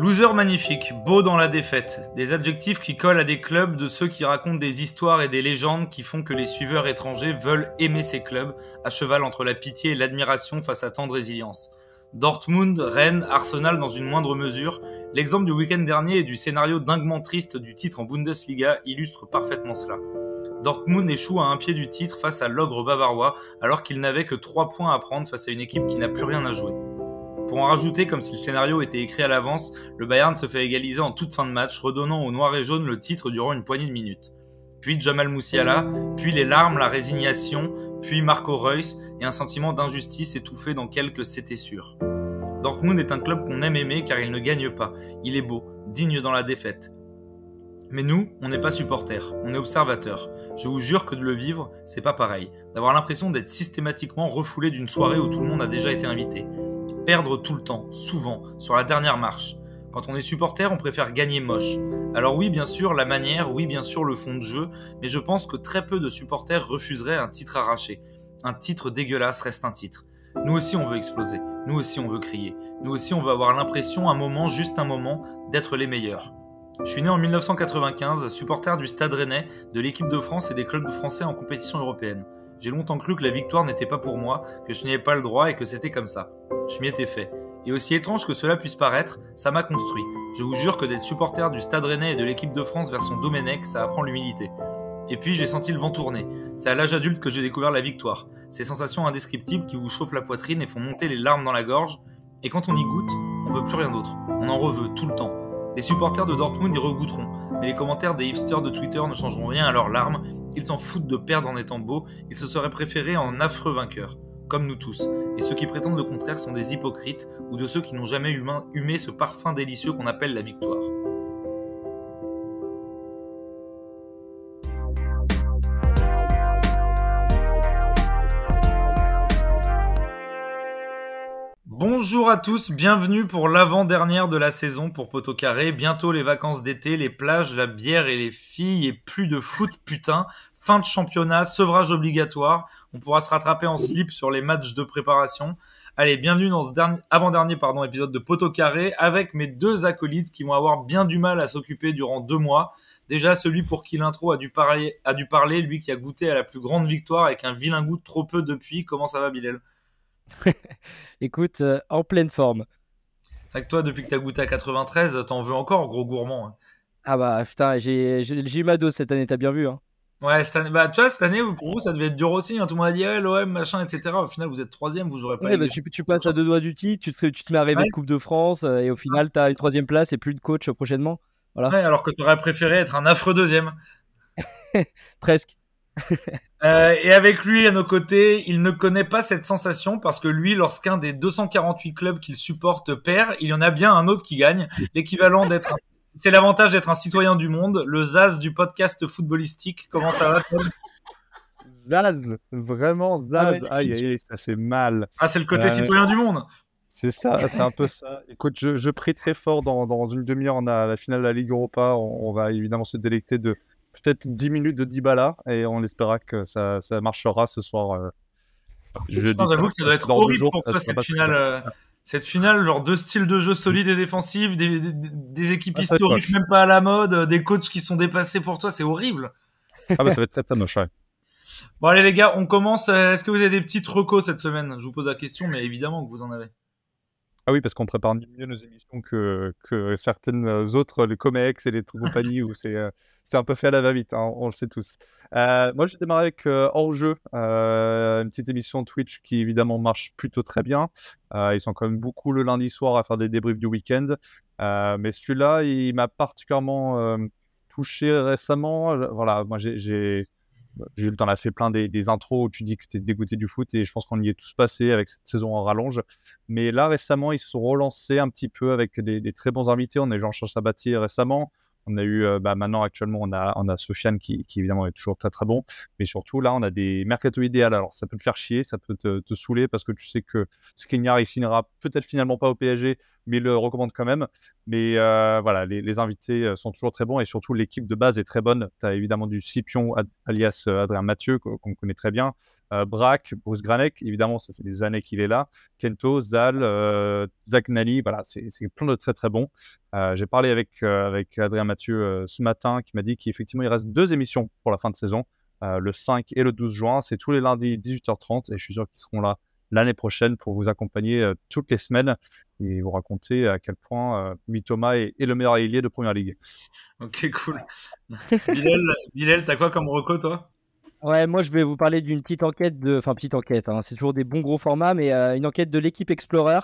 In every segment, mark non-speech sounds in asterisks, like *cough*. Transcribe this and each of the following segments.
Loser magnifique, beau dans la défaite, des adjectifs qui collent à des clubs de ceux qui racontent des histoires et des légendes qui font que les suiveurs étrangers veulent aimer ces clubs, à cheval entre la pitié et l'admiration face à tant de résilience. Dortmund, Rennes, Arsenal dans une moindre mesure, l'exemple du week-end dernier et du scénario dinguement triste du titre en Bundesliga illustre parfaitement cela. Dortmund échoue à un pied du titre face à l'ogre bavarois alors qu'il n'avait que 3 points à prendre face à une équipe qui n'a plus rien à jouer. Pour en rajouter, comme si le scénario était écrit à l'avance, le Bayern se fait égaliser en toute fin de match, redonnant aux Noirs et Jaunes le titre durant une poignée de minutes. Puis Jamal Moussiala, puis les larmes, la résignation, puis Marco Reus et un sentiment d'injustice étouffé dans quelques c'était sûr. Dortmund est un club qu'on aime aimer car il ne gagne pas. Il est beau, digne dans la défaite. Mais nous, on n'est pas supporters, on est observateurs. Je vous jure que de le vivre, c'est pas pareil. D'avoir l'impression d'être systématiquement refoulé d'une soirée où tout le monde a déjà été invité perdre tout le temps, souvent, sur la dernière marche. Quand on est supporter, on préfère gagner moche. Alors oui, bien sûr, la manière, oui, bien sûr, le fond de jeu, mais je pense que très peu de supporters refuseraient un titre arraché. Un titre dégueulasse reste un titre. Nous aussi, on veut exploser. Nous aussi, on veut crier. Nous aussi, on veut avoir l'impression, un moment, juste un moment, d'être les meilleurs. Je suis né en 1995, supporter du Stade Rennais, de l'équipe de France et des clubs français en compétition européenne. J'ai longtemps cru que la victoire n'était pas pour moi, que je n'y pas le droit et que c'était comme ça. Je m'y étais fait. Et aussi étrange que cela puisse paraître, ça m'a construit. Je vous jure que d'être supporter du Stade Rennais et de l'équipe de France vers son Domenech, ça apprend l'humilité. Et puis j'ai senti le vent tourner. C'est à l'âge adulte que j'ai découvert la victoire. Ces sensations indescriptibles qui vous chauffent la poitrine et font monter les larmes dans la gorge. Et quand on y goûte, on veut plus rien d'autre. On en reveut tout le temps. Les supporters de Dortmund y regoûteront, mais les commentaires des hipsters de Twitter ne changeront rien à leurs larmes ils s'en foutent de perdre en étant beaux, ils se seraient préférés en affreux vainqueurs, comme nous tous, et ceux qui prétendent le contraire sont des hypocrites ou de ceux qui n'ont jamais humé ce parfum délicieux qu'on appelle la victoire. Bonjour à tous, bienvenue pour l'avant-dernière de la saison pour Poto Carré. Bientôt les vacances d'été, les plages, la bière et les filles et plus de foot putain. Fin de championnat, sevrage obligatoire. On pourra se rattraper en slip sur les matchs de préparation. Allez, bienvenue dans dernier avant-dernier épisode de Poto Carré avec mes deux acolytes qui vont avoir bien du mal à s'occuper durant deux mois. Déjà, celui pour qui l'intro a, dû parler, a dû parler, lui qui a goûté à la plus grande victoire avec un vilain goût trop peu depuis. Comment ça va, Bilal *laughs* Écoute, euh, en pleine forme. avec toi, depuis que as goûté à 93, t'en veux encore, gros gourmand. Hein. Ah bah putain, j'ai eu ma dose cette année, t'as bien vu. Hein. Ouais, cette année, bah, tu vois, cette année, pour vous, ça devait être dur aussi. Hein. Tout le monde a dit, l'OM, machin, etc. Au final, vous êtes troisième, vous aurez pas. Ouais, bah, tu, passes à deux doigts du titre, tu te, mets à rêver de Coupe de France, euh, et au final, t'as une troisième place et plus de coach euh, prochainement. Voilà. Ouais, alors que t'aurais préféré être un affreux deuxième. *laughs* Presque. *laughs* Euh, et avec lui à nos côtés, il ne connaît pas cette sensation parce que lui, lorsqu'un des 248 clubs qu'il supporte perd, il y en a bien un autre qui gagne, *laughs* l'équivalent d'être. C'est l'avantage d'être un citoyen du monde. Le Zaz du podcast footballistique. Comment ça va Zaz, vraiment Zaz. Ah, aïe, aïe, ça fait mal. Ah, c'est le côté euh, citoyen du monde. C'est ça, c'est un peu ça. Écoute, je, prie très fort dans, une demi-heure, on a la finale de la Ligue Europa. on va évidemment se délecter de, peut-être 10 minutes de Dybala et on espérera que ça, marchera ce soir. Euh, je, j'avoue que ça doit être horrible pour toi cette finale. Euh, cette finale, genre deux styles de jeu solides et défensifs, des, équipes ah, historiques même pas à la mode, euh, des coachs qui sont dépassés pour toi, c'est horrible. Ah bah ça va être très très ouais. Bon allez les gars, on commence. Est-ce que vous avez des petits recos cette semaine Je vous pose la question, mais évidemment que vous en avez. Ah oui, parce qu'on prépare mieux nos émissions que, que certaines autres, les COMEX et les compagnies où euh, c'est un peu fait à la va-vite, hein, on, le sait tous. Euh, moi, j'ai démarré avec euh, Hors-jeu, euh, une petite émission Twitch qui évidemment marche plutôt très bien. ils sont quand même beaucoup le lundi soir à faire des débriefs du week-end. mais celui-là, il m'a particulièrement touché récemment. voilà, moi j'ai Jules t'en a fait plein des, des, intros où tu dis que tu es dégoûté du foot et je pense qu'on y est tous passé avec cette saison en rallonge. Mais là, récemment, ils se sont relancés un petit peu avec des, très bons invités. On a eu Jean-Charles Sabatier récemment. On a eu, euh, bah, maintenant, actuellement, on a, on a Sofiane qui, évidemment, est toujours très, très bon. Mais surtout, là, on a des mercato idéal. Alors, ça peut te faire chier, ça peut te, saouler parce que tu sais que Skriniar, il signera peut-être finalement pas au PSG mais le recommande quand même. Mais euh, voilà, les, invités euh, sont toujours très bons et surtout l'équipe de base est très bonne. Tu as évidemment du Scipion, alias euh, Adrien Mathieu, qu'on connaît très bien. Euh, Braque, Bruce Granek, évidemment, ça fait des années qu'il est là. Kento, Zal euh, Zach voilà, c'est plein de très très bons. J'ai parlé avec, avec Adrien Mathieu ce matin qui m'a dit qu'effectivement, il reste deux émissions pour la fin de saison, le 5 et le 12 juin. C'est tous les lundis 18h30 et je suis sûr qu'ils seront là l'année prochaine pour vous accompagner euh, toutes les semaines et vous raconter euh, à quel point euh, Mitoma est, le meilleur ailier de Première Ligue. Ok, cool. *laughs* Bilal, t'as quoi comme reco, toi Ouais, moi je vais vous parler d'une petite enquête de, enfin petite enquête. Hein. c'est toujours des bons gros formats, mais euh, une enquête de l'équipe Explorer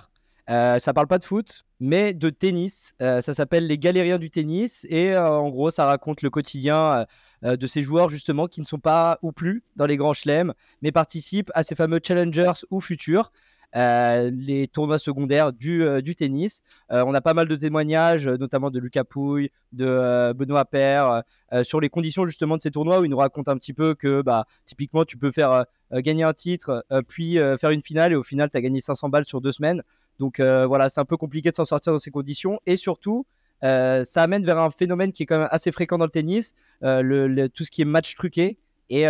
euh, ça parle pas de foot, mais de tennis. Euh, ça s'appelle Les Galériens du tennis. Et euh, en gros, ça raconte le quotidien de ces joueurs, justement, qui ne sont pas ou plus dans les grands chelems, mais participent à ces fameux challengers ou futurs. les tournois secondaires du, tennis. on a pas mal de témoignages, notamment de Lucas Pouille, de Benoît Appert, sur les conditions justement de ces tournois où il nous raconte un petit peu que bah, typiquement tu peux faire gagner un titre, puis faire une finale et au final tu as gagné 500 balles sur deux semaines. Donc euh, voilà, c'est un peu compliqué de s'en sortir dans ces conditions. Et surtout, euh, ça amène vers un phénomène qui est quand même assez fréquent dans le tennis, euh, tout ce qui est match truqué. Et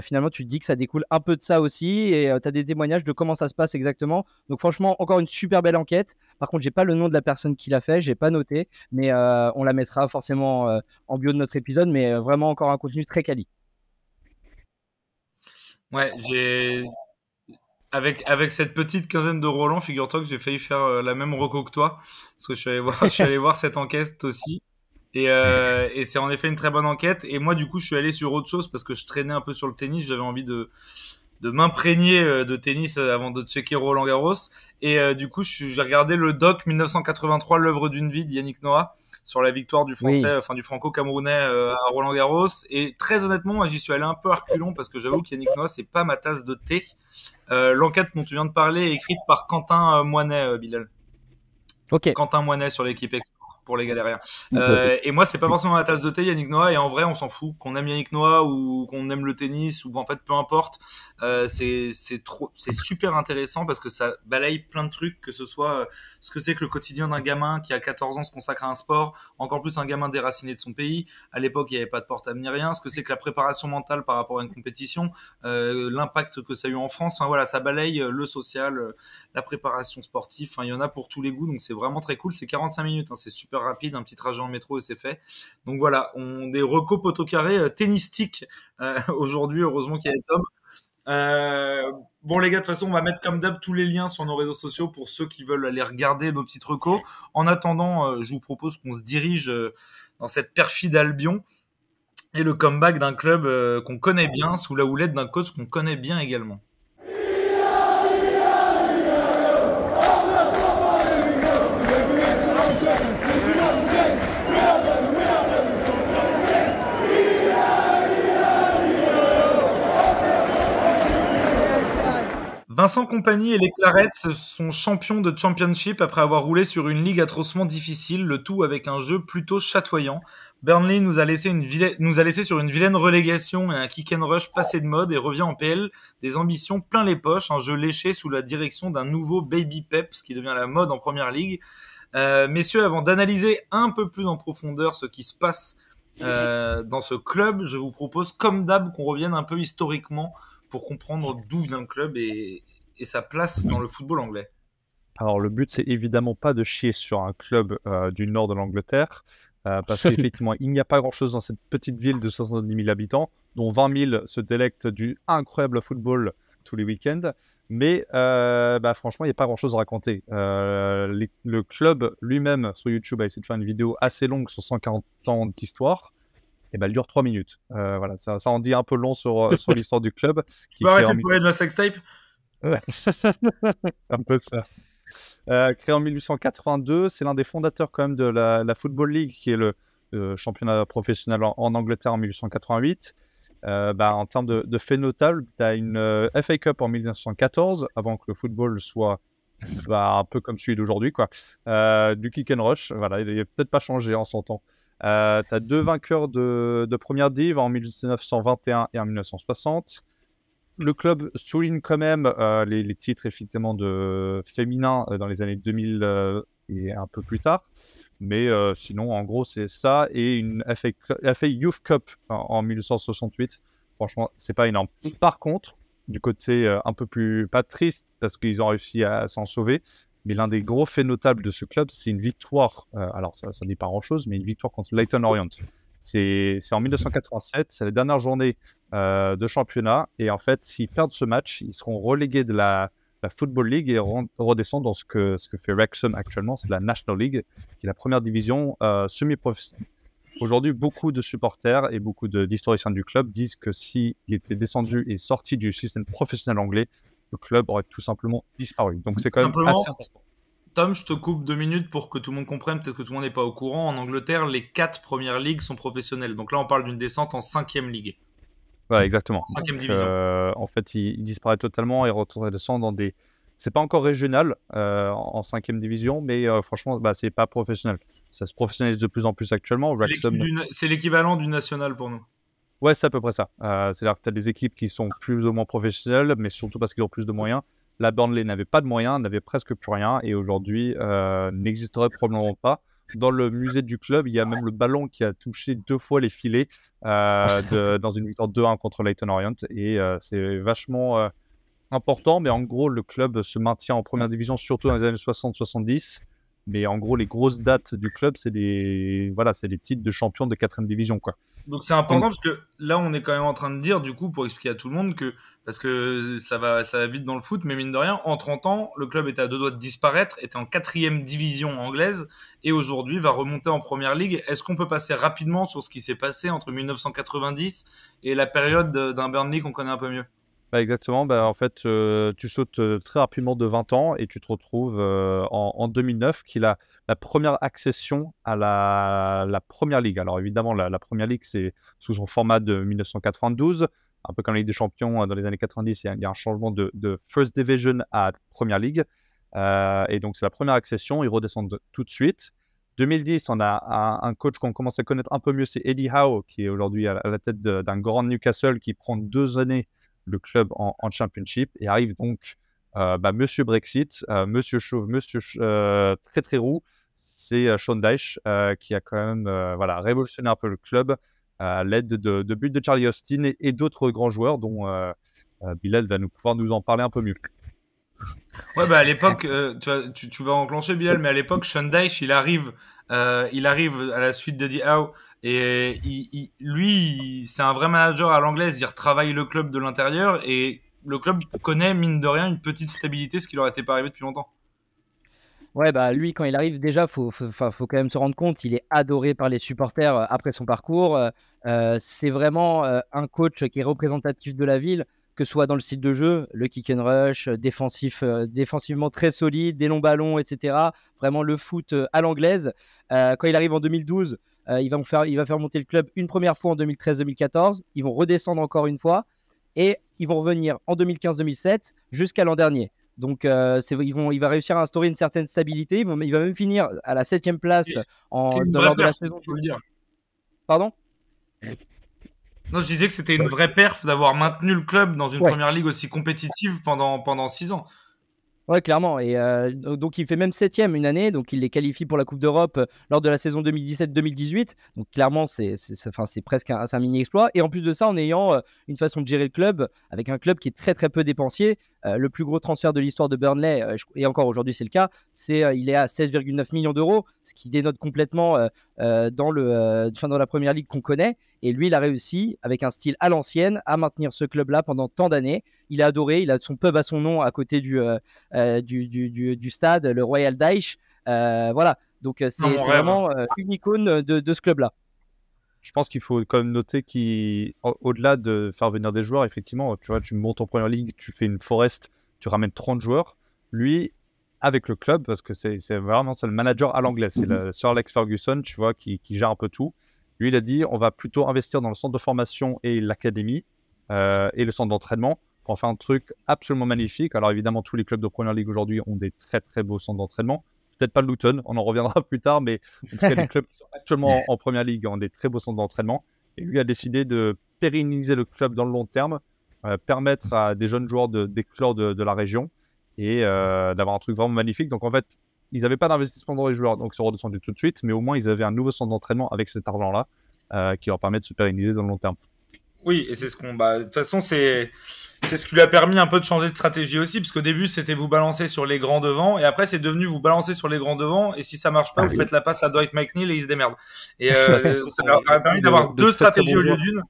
finalement, tu te dis que ça découle un peu de ça aussi. Et tu as des témoignages de comment ça se passe exactement. Donc, franchement, encore une super belle enquête. Par contre, j'ai pas le nom de la personne qui l'a fait, j'ai pas noté. Mais on la mettra forcément en bio de notre épisode. Mais vraiment, encore un contenu très quali. Ouais, j'ai avec, avec cette petite quinzaine de Roland, figure-toi que j'ai failli faire euh, la même reco que toi, parce que je suis allé voir, *laughs* je suis allé voir cette enquête aussi. Euh, et, c'est en effet une très bonne enquête. Et moi, du coup, je suis allé sur autre chose parce que je traînais un peu sur le tennis. J'avais envie de, de m'imprégner euh, de tennis avant de checker Roland Garros. Et du coup, j'ai regardé le doc 1983, l'œuvre d'une vie de Yannick Noah sur la victoire du français, enfin du franco-camerounais euh, à Roland Garros. Et très honnêtement, j'y suis allé un peu reculons parce que j'avoue qu'Yannick Noah, c'est pas ma tasse de thé. Euh, l'enquête dont tu viens de parler est écrite par Quentin euh, Moinet, Bilal. Okay. Quentin Moinet sur l'équipe export pour les galériens. Mmh, et moi, c'est pas forcément ma tasse de thé, Yannick Noah. Et en vrai, on s'en fout. Qu'on aime Yannick Noah ou qu'on aime le tennis ou en fait, peu importe. Euh, c'est trop, c'est super intéressant parce que ça balaye plein de trucs, que ce soit euh, ce que c'est que le quotidien d'un gamin qui à 14 ans se consacre à un sport, encore plus un gamin déraciné de son pays. À l'époque, il n'y avait pas de porte à venir. rien. Ce que c'est que la préparation mentale par rapport à une compétition, euh, l'impact que ça a eu en France. Enfin voilà, ça balaye le social, la préparation sportive. Enfin, il y en a pour tous les goûts, donc c'est vraiment très cool. C'est 45 minutes, hein, c'est super rapide, un petit trajet en métro et c'est fait. Donc voilà, on des recos poto carré euh, *laughs* aujourd'hui. Heureusement qu'il y a euh, bon les gars, de toute façon, on va mettre comme d'hab tous les liens sur nos réseaux sociaux pour ceux qui veulent aller regarder nos petits recos. En attendant, euh, je vous propose qu'on se dirige euh, dans cette perfide Albion et le comeback d'un club qu'on connaît bien sous la houlette d'un coach qu'on connaît bien également. Vincent Compagnie et les Clarettes sont champions de Championship après avoir roulé sur une ligue atrocement difficile, le tout avec un jeu plutôt chatoyant. Burnley nous a laissé, sur une vilaine relégation et un kick and rush passé de mode et revient en PL des ambitions plein les poches, un jeu léché sous la direction d'un nouveau Baby Pep, ce qui devient la mode en première ligue. Euh, messieurs, avant d'analyser un peu plus en profondeur ce qui se passe euh, dans ce club, je vous propose comme d'hab qu'on revienne un peu historiquement pour comprendre d'où vient le club et, et sa place dans le football anglais alors le but, c'est évidemment pas de chier sur un club euh, du nord de l'Angleterre, euh, parce *laughs* qu'effectivement, il n'y a pas grand-chose dans cette petite ville de 70 000 habitants, dont 20 000 se délectent du incroyable football tous les week-ends. Mais euh, bah, franchement, il n'y a pas grand-chose à raconter. le club lui-même sur YouTube a essayé de faire une vidéo assez longue sur 140 ans d'histoire. Et eh bah, ben, elle dure 3 minutes. voilà, ça, en dit un peu long sur, *laughs* l'histoire du club. Qui tu peux arrêter de parler de la sextape c'est *laughs* un peu ça. Euh, créé en 1882, c'est l'un des fondateurs quand même de la, Football League, qui est le, championnat professionnel en, Angleterre en 1888. Euh, bah, en termes de, faits notables, tu as une euh, FA Cup en 1914, avant que le football soit bah, un peu comme celui d'aujourd'hui, quoi. du kick and rush, voilà, il n'est peut-être pas changé en son ans tu as deux vainqueurs de, de première div en 1921 et en 1960 le club souligne quand même euh, les, titres effectivement de féminin euh, dans les années 2000 euh, et un peu plus tard. Mais sinon, en gros, c'est ça et une FA, Youth Cup en, 1968. Franchement, c'est pas énorme. Par contre, du côté un peu plus pas triste, parce qu'ils ont réussi à, s'en sauver, mais l'un des gros faits notables de ce club, c'est une victoire. alors, ça, ça n'est pas grand chose, mais une victoire contre Leighton Orient. C'est en 1987, c'est la dernière journée euh, de championnat. Et en fait, s'ils perdent ce match, ils seront relégués de la, Football League et redescendent dans ce que, ce que fait Wrexham actuellement, c'est la National League, qui est la première division euh, semi-professionnelle. Aujourd'hui, beaucoup de supporters et beaucoup d'historiciens du club disent que s'il était descendu et sorti du système professionnel anglais, le club aurait tout simplement disparu. Donc c'est quand même assez important. Tom, je te coupe deux minutes pour que tout le monde comprenne, peut-être que tout le monde n'est pas au courant. En Angleterre, les quatre premières ligues sont professionnelles. Donc là, on parle d'une descente en cinquième ligue. Ouais, exactement. Cinquième division. Euh, en fait, il, disparaissent disparaît totalement et sang dans des. C'est pas encore régional euh, en cinquième division, mais euh, franchement, bah, c'est pas professionnel. Ça se professionnalise de plus en plus actuellement. C'est l'équivalent du national pour nous. Ouais, c'est à peu près ça. C'est-à-dire que tu as des équipes qui sont plus ou moins professionnelles, mais surtout parce qu'ils ont plus de moyens. La Burnley n'avait pas de moyens, n'avait presque plus rien et aujourd'hui euh, n'existerait probablement pas. Dans le musée du club, il y a même le ballon qui a touché deux fois les filets euh, *laughs* dans une victoire 2-1 contre Leighton Orient et euh, c'est vachement important. Mais en gros, le club se maintient en première division surtout dans les années 60-70. Mais en gros, les grosses dates du club, c'est les, voilà, c'est les titres de champion de quatrième division. Quoi. Donc c'est important parce que là, on est quand même en train de dire, du coup, pour expliquer à tout le monde que, parce que ça va, ça va vite dans le foot, mais mine de rien, en 30 ans, le club était à deux doigts de disparaître, était en quatrième division anglaise et aujourd'hui va remonter en première ligue. Est-ce qu'on peut passer rapidement sur ce qui s'est passé entre 1990 et la période d'un Burnley qu'on connaît un peu mieux bah, exactement, bah, en fait, euh, tu sautes euh, très rapidement de 20 ans et tu te retrouves euh, en, 2009, qui est la, première accession à la, Première Ligue. Alors évidemment, la, Première Ligue, c'est sous son format de 1992, un peu comme la Ligue des Champions dans les années 90, il y a un changement de, First Division à Première Ligue. et donc c'est la première accession, ils redescendent tout de suite. 2010, on a un, coach qu'on commence à connaître un peu mieux, c'est Eddie Howe, qui est aujourd'hui à la tête d'un grand Newcastle qui prend deux années le club en, championship. Et arrive donc euh, bah, Monsieur Brexit, euh, Monsieur Chauve, Monsieur euh, très très roux. C'est Sean Dyche qui a quand même voilà, révolutionné un peu le club à l'aide de, de buts de Charlie Austin et, d'autres grands joueurs dont Bilal va nous, pouvoir nous en parler un peu mieux. Ouais, bah à l'époque, tu, vas enclencher Bilal, mais à l'époque, Sean Dyche, il arrive, il arrive à la suite d'Eddie Howe et lui, c'est un vrai manager à l'anglaise. Il retravaille le club de l'intérieur et le club connaît, mine de rien, une petite stabilité, ce qui leur était pas arrivé depuis longtemps. Ouais, bah lui, quand il arrive, déjà, faut, faut, quand même se rendre compte, il est adoré par les supporters euh, après son parcours. Euh, euh, c'est vraiment un coach qui est représentatif de la ville que ce soit dans le style de jeu, le kick and rush, euh, défensif, euh, défensivement très solide, des longs ballons, etc. Vraiment le foot euh, à l'anglaise. quand il arrive en 2012, il, va faire, il va faire monter le club une première fois en 2013-2014. Ils vont redescendre encore une fois. Et ils vont revenir en 2015-2007 jusqu'à l'an dernier. Donc, ils vont, il va réussir à instaurer une certaine stabilité. Il va, même finir à la septième place en, dans, de la saison. Pardon eh, non, je disais que c'était une vraie perf d'avoir maintenu le club dans une première ligue aussi compétitive pendant, pendant six ans. Ouais, clairement. Et euh, donc, il fait même septième une année. Donc, il les qualifie pour la Coupe d'Europe euh, lors de la saison 2017-2018. Donc, clairement, c'est presque un, mini-exploit. Et en plus de ça, en ayant euh, une façon de gérer le club, avec un club qui est très, très peu dépensier. le plus gros transfert de l'histoire de Burnley, et encore aujourd'hui, c'est le cas, c'est il est à 16,9 millions d'euros, ce qui dénote complètement dans, le, dans la première ligue qu'on connaît. Et lui, il a réussi, avec un style à l'ancienne, à maintenir ce club-là pendant tant d'années. Il a adoré, il a son pub à son nom à côté du, euh, euh, du, du, stade, le Royal Daesh. Euh, voilà, donc c'est vraiment une icône de, ce club-là. Je pense qu'il faut quand même noter qu'au-delà de faire venir des joueurs, effectivement, tu vois, tu montes en première ligue, tu fais une forest, tu ramènes 30 joueurs. Lui, avec le club, parce que c'est vraiment le manager à l'anglais, c'est le Sir Alex Ferguson, tu vois, qui gère un peu tout. Lui, il a dit on va plutôt investir dans le centre de formation et l'académie euh, et le centre d'entraînement pour faire un truc absolument magnifique. Alors évidemment, tous les clubs de Première Ligue aujourd'hui ont des très très beaux centres d'entraînement. Peut-être pas le Luton, on en reviendra plus tard, mais les *laughs* clubs qui sont actuellement en, Première Ligue ont des très beaux centres d'entraînement. Et lui a décidé de pérenniser le club dans le long terme, euh, permettre à des jeunes joueurs d'éclore de, de, la région et euh, d'avoir un truc vraiment magnifique. Donc en fait, ils n'avaient pas d'investissement dans les joueurs, donc ils sont redescendus tout de suite, mais au moins ils avaient un nouveau centre d'entraînement avec cet argent-là euh, qui leur permet de se pérenniser dans le long terme. Oui, et c'est ce qu'on. Bah, de toute façon, c'est. ce qui lui a permis un peu de changer de stratégie aussi, parce qu'au début, c'était vous balancer sur les grands devants, et après, c'est devenu vous balancer sur les grands devants, et si ça marche pas, ah vous faites la passe à Dwight McNeil et il se démerde. Et *laughs* euh, ça leur a permis d'avoir deux stratégies au lieu d'une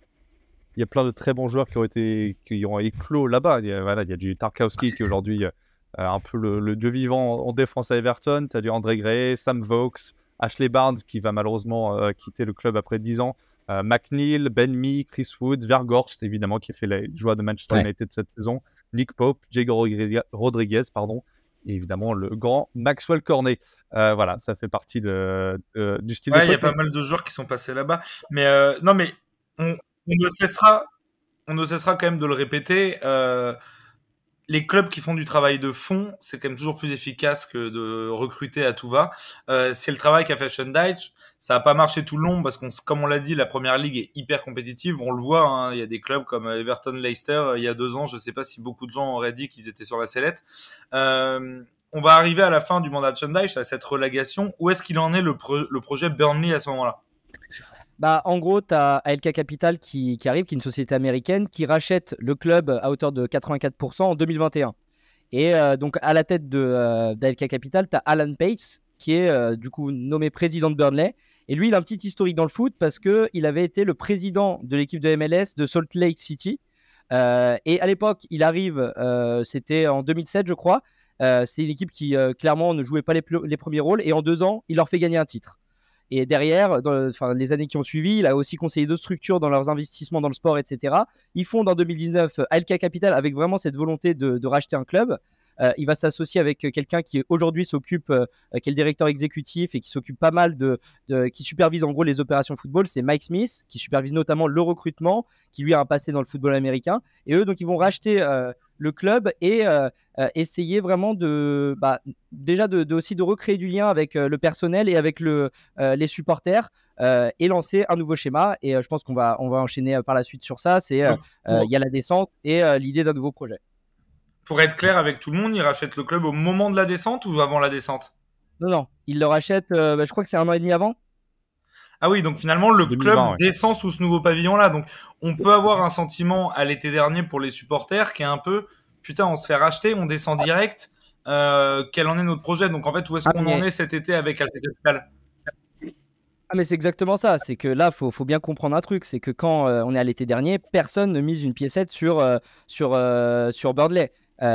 il y a plein de très bons joueurs qui ont été qui ont éclos là-bas. Il, voilà, il y a, du Tarkowski qui aujourd'hui euh, euh, un peu le, dieu vivant en, défense à Everton. Tu as du André Gray, Sam Vaux Ashley Barnes qui va malheureusement euh, quitter le club après 10 ans. Euh, McNeil, Ben Mee, Chris Woods, Vergorst, évidemment, qui a fait la joie de Manchester United cette saison, Nick Pope, Diego Rodriguez, pardon, et évidemment le grand Maxwell Cornet. voilà, ça fait partie de, du style. Il y a pas mal de joueurs qui sont passés là-bas. Mais non, mais on, ne cessera, on ne cessera quand même de le répéter les clubs qui font du travail de fond, c'est quand même toujours plus efficace que de recruter à tout va. Euh, c'est le travail qu'a fait Deitch. Ça n'a pas marché tout le long parce qu'on, comme on l'a dit, la première ligue est hyper compétitive. On le voit. Hein, il y a des clubs comme Everton, Leicester. Euh, il y a deux ans, je ne sais pas si beaucoup de gens auraient dit qu'ils étaient sur la sellette. Euh, on va arriver à la fin du mandat de Deitch, à cette relégation. Où est-ce qu'il en est le projet Burnley à ce moment-là bah, en gros, tu as ALK Capital qui, arrive, qui est une société américaine, qui rachète le club à hauteur de 84% en 2021. Et euh, donc, à la tête de, euh, d'ALK Capital, tu as Alan Pace, qui est euh, du coup nommé président de Burnley. Et lui, il a un petit historique dans le foot parce qu'il avait été le président de l'équipe de MLS de Salt Lake City. et à l'époque, il arrive, c'était en 2007, je crois. c'est une équipe qui, clairement, ne jouait pas les premiers rôles. Et en deux ans, il leur fait gagner un titre. Et derrière, dans enfin, les années qui ont suivi, il a aussi conseillé d'autres structures dans leurs investissements dans le sport, etc. Ils font, en 2019 Alka Capital avec vraiment cette volonté de, racheter un club. Euh, il va s'associer avec euh, quelqu'un qui aujourd'hui s'occupe, euh, qui est le directeur exécutif et qui s'occupe pas mal de, qui supervise en gros les opérations football. C'est Mike Smith qui supervise notamment le recrutement, qui lui a un passé dans le football américain. Et eux, donc, ils vont racheter le club et euh, euh, essayer vraiment de bah, déjà de, aussi de recréer du lien avec euh, le personnel et avec le, les supporters. et lancer un nouveau schéma. Et je pense qu'on va, on va enchaîner par la suite sur ça. C'est il y a la descente et l'idée d'un nouveau projet. Pour être clair avec tout le monde, il rachète le club au moment de la descente ou avant la descente Non, non, il le rachète. Bah, je crois que c'est un an et demi avant. Ah oui, donc finalement, le club descend sous ce nouveau pavillon-là. Donc, on peut avoir un sentiment à l'été dernier pour les supporters qui est un peu, putain, on se fait racheter, on descend direct. Euh, quel en est notre projet Donc, en fait, où est-ce ah, qu'on en est cet été avec Alpha Capital ah mais c'est exactement ça, c'est que là, faut, faut bien comprendre un truc, c'est que quand euh, on est à l'été dernier, personne ne mise une piécette sur, euh, sur, sur Birdley.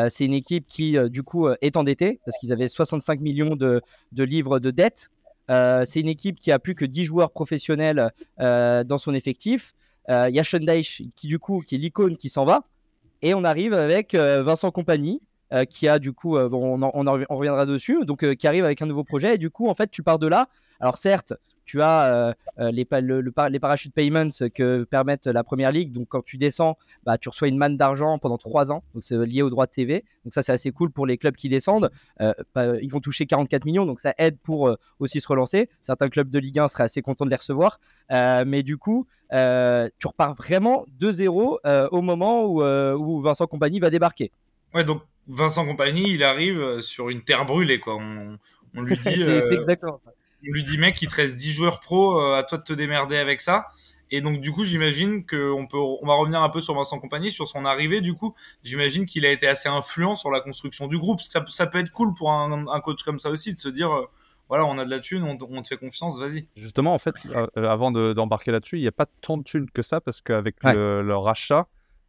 c'est une équipe qui, du coup, est endettée parce qu'ils avaient 65 millions de, livres de dettes. Euh, c'est une équipe qui a plus que 10 joueurs professionnels euh, dans son effectif. Euh, il y a qui du coup qui est l'icône qui s'en va. Et on arrive avec Vincent Compagnie, qui a du coup, on, reviendra dessus, donc qui arrive avec un nouveau projet. Et du coup, en fait, tu pars de là. Alors certes, tu as euh, euh, les, parachutes payments que permettent la première ligue. Donc, quand tu descends, bah, tu reçois une manne d'argent pendant trois ans. Donc, c'est lié au droit de TV. Donc, ça, c'est assez cool pour les clubs qui descendent. Euh, ils vont toucher 44 millions. Donc, ça aide pour aussi se relancer. Certains clubs de Ligue 1 seraient assez contents de les recevoir. mais du coup, tu repars vraiment de zéro au moment où, Vincent Compagnie va débarquer. Ouais, donc Vincent Compagnie, il arrive sur une terre brûlée, quoi. On, lui *laughs* dit. c'est exactement ça on lui dit mec, il te reste 10 joueurs pro, euh, à toi de te démerder avec ça. Et donc du coup, j'imagine qu'on peut, on va revenir un peu sur Vincent Compagnie, sur son arrivée. Du coup, j'imagine qu'il a été assez influent sur la construction du groupe. Ça, peut être cool pour un, coach comme ça aussi de se dire, euh, voilà, on a de la thune, on, te fait confiance, vas-y. Justement, en fait, euh, avant d'embarquer là-dessus, il n'y a pas tant de thunes que ça parce qu'avec le, leur achat,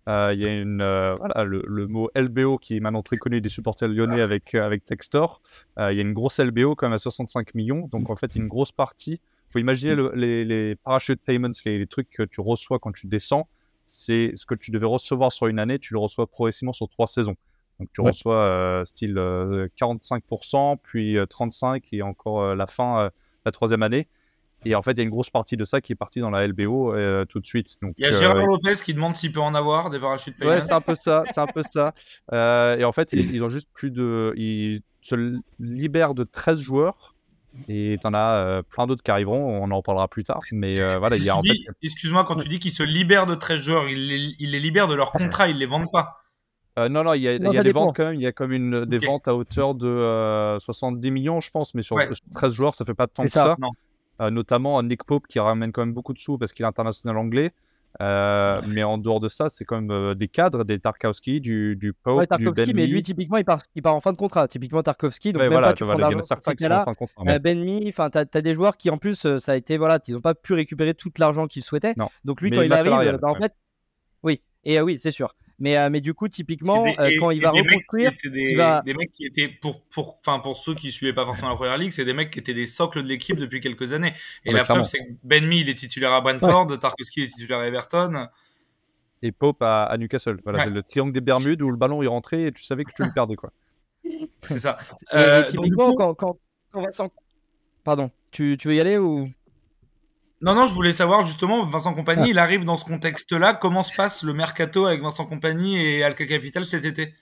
euh, il y a une, euh, voilà, le, mot LBO qui est maintenant très connu des supporters lyonnais ah. avec, euh, avec Textor. il y a une grosse LBO quand même à 65 millions. Donc en fait, une grosse partie. Il faut imaginer les, les, parachute payments, les, trucs que tu reçois quand tu descends c'est ce que tu devais recevoir sur une année, tu le reçois progressivement sur trois saisons. Donc tu reçois style 45%, puis 35% et encore la fin, la troisième année. Et en fait, il y a une grosse partie de ça qui est partie dans la LBO euh, tout de suite. Donc, il y a Gérard euh, Lopez qui demande s'il peut en avoir des parachutes Ouais, c'est un peu ça, c'est un peu ça. Euh, et en fait, *clears throat* ils, ont juste plus de, ils se libèrent de 13 joueurs. Et t'en as plein d'autres qui arriveront, on en parlera plus tard. Mais voilà, il y a Excuse-moi, quand tu dis qu'ils se libèrent de 13 joueurs, ils les, libèrent de leur contrat, ils les vendent pas. non, non, il y a, des ventes quand même. Il y a comme une, des ventes à hauteur de 70 millions, je pense, mais sur 13 joueurs, ça fait pas tant que ça. ça. Euh, notamment Nick Pope qui ramène quand même beaucoup de sous parce qu'il est international anglais. Euh, mais en dehors de ça, c'est quand même euh, des cadres, des Tarkovsky du, du Pope, ben mais lui, typiquement, il part, il part en fin de contrat. Typiquement, Tarkovsky donc même voilà, pas, tu il y en a certains qui sont en fin de contrat. Benmi, enfin, t'as as des joueurs qui, en plus, ça a été, voilà, ils n'ont pas pu récupérer tout l'argent qu'ils souhaitaient. Donc lui, quand il, arrive, bah, en fait, et euh, oui, c'est sûr. Mais, euh, mais du coup, typiquement, euh, quand il va reconstruire. Mecs des, des mecs qui étaient, pour, pour, pour ceux qui suivaient pas forcément la première ligue, c'est des mecs qui étaient des socles de l'équipe depuis quelques années. Et ah bah, la preuve, c'est que Benmi, il est titulaire à Brentford, Tarkowski, il est titulaire à Everton. Et Pope à, Newcastle. Voilà, c'est le triangle des Bermudes où le ballon est rentré et tu savais que tu le *laughs* perdais, quoi. c'est ça. et, typiquement, quand, quand, quand Pardon, tu, tu veux y aller ou non, non, je voulais savoir justement, Vincent Compagnie, ah. il arrive dans ce contexte-là. Comment se passe le mercato avec Vincent Compagnie et Alka Capital cet été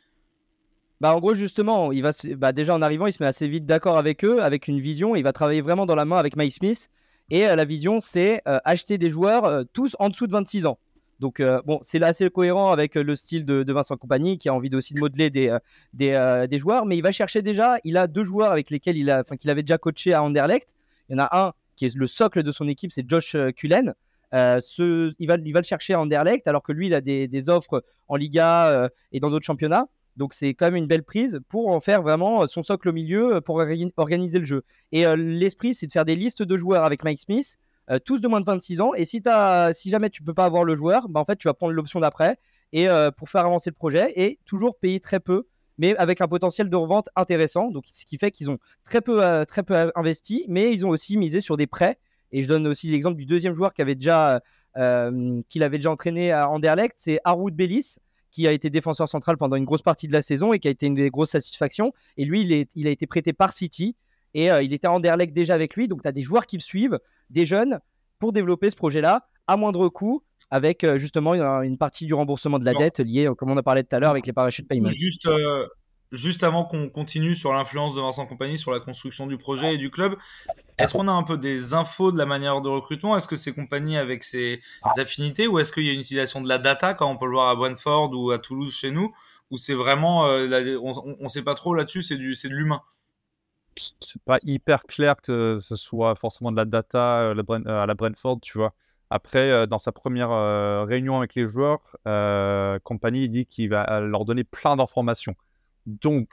bah en gros justement, il va bah, déjà en arrivant, il se met assez vite d'accord avec eux, avec une vision. Il va travailler vraiment dans la main avec Mike Smith. Et euh, la vision, c'est euh, acheter des joueurs euh, tous en dessous de 26 ans. Donc bon, c'est assez cohérent avec le style de, Vincent Compagnie qui a envie aussi de modeler des, des, joueurs. Mais il va chercher déjà, il a deux joueurs avec lesquels il, a, qu'il avait déjà coaché à Anderlecht. Il y en a un le socle de son équipe, c'est Josh euh, Cullen. Euh, il, va, le chercher à Anderlecht, alors que lui, il a des, offres en Liga euh, et dans d'autres championnats. Donc, c'est quand même une belle prise pour en faire vraiment son socle au milieu pour organiser le jeu. Et l'esprit, c'est de faire des listes de joueurs avec Mike Smith, tous de moins de 26 ans. Et si, as, si jamais tu peux pas avoir le joueur, bah, en fait, tu vas prendre l'option d'après et pour faire avancer le projet et toujours payer très peu mais avec un potentiel de revente intéressant. Donc, ce qui fait qu'ils ont très peu, euh, très peu investi, mais ils ont aussi misé sur des prêts. Et je donne aussi l'exemple du deuxième joueur qui avait déjà, euh, qu'il avait déjà entraîné à Anderlecht, c'est Harwood Bellis qui a été défenseur central pendant une grosse partie de la saison et qui a été une des grosses satisfactions. Et lui, il, a été prêté par City et euh, il était à Anderlecht déjà avec lui. Donc, tu as des joueurs qui le suivent, des jeunes, pour développer ce projet-là à moindre coût avec euh, justement une partie du remboursement de la dette liée, euh, comme on a parlé tout à l'heure, avec les parachutes paiement. Juste, euh, juste avant qu'on continue sur l'influence de Vincent Compagnie sur la construction du projet et du club, est-ce qu'on a un peu des infos de la manière de recrutement Est-ce que c'est compagnie avec ses ah. affinités ou est-ce qu'il y a une utilisation de la data, comme on peut le voir à Brentford ou à Toulouse chez nous, Ou c'est vraiment, on ne sait pas trop là-dessus, c'est de l'humain c'est pas hyper clair que ce soit forcément de la data à la Brentford, tu vois. Après, euh, dans sa première euh, réunion avec les joueurs, euh, Compagnie dit qu'il va leur donner plein d'informations. Donc,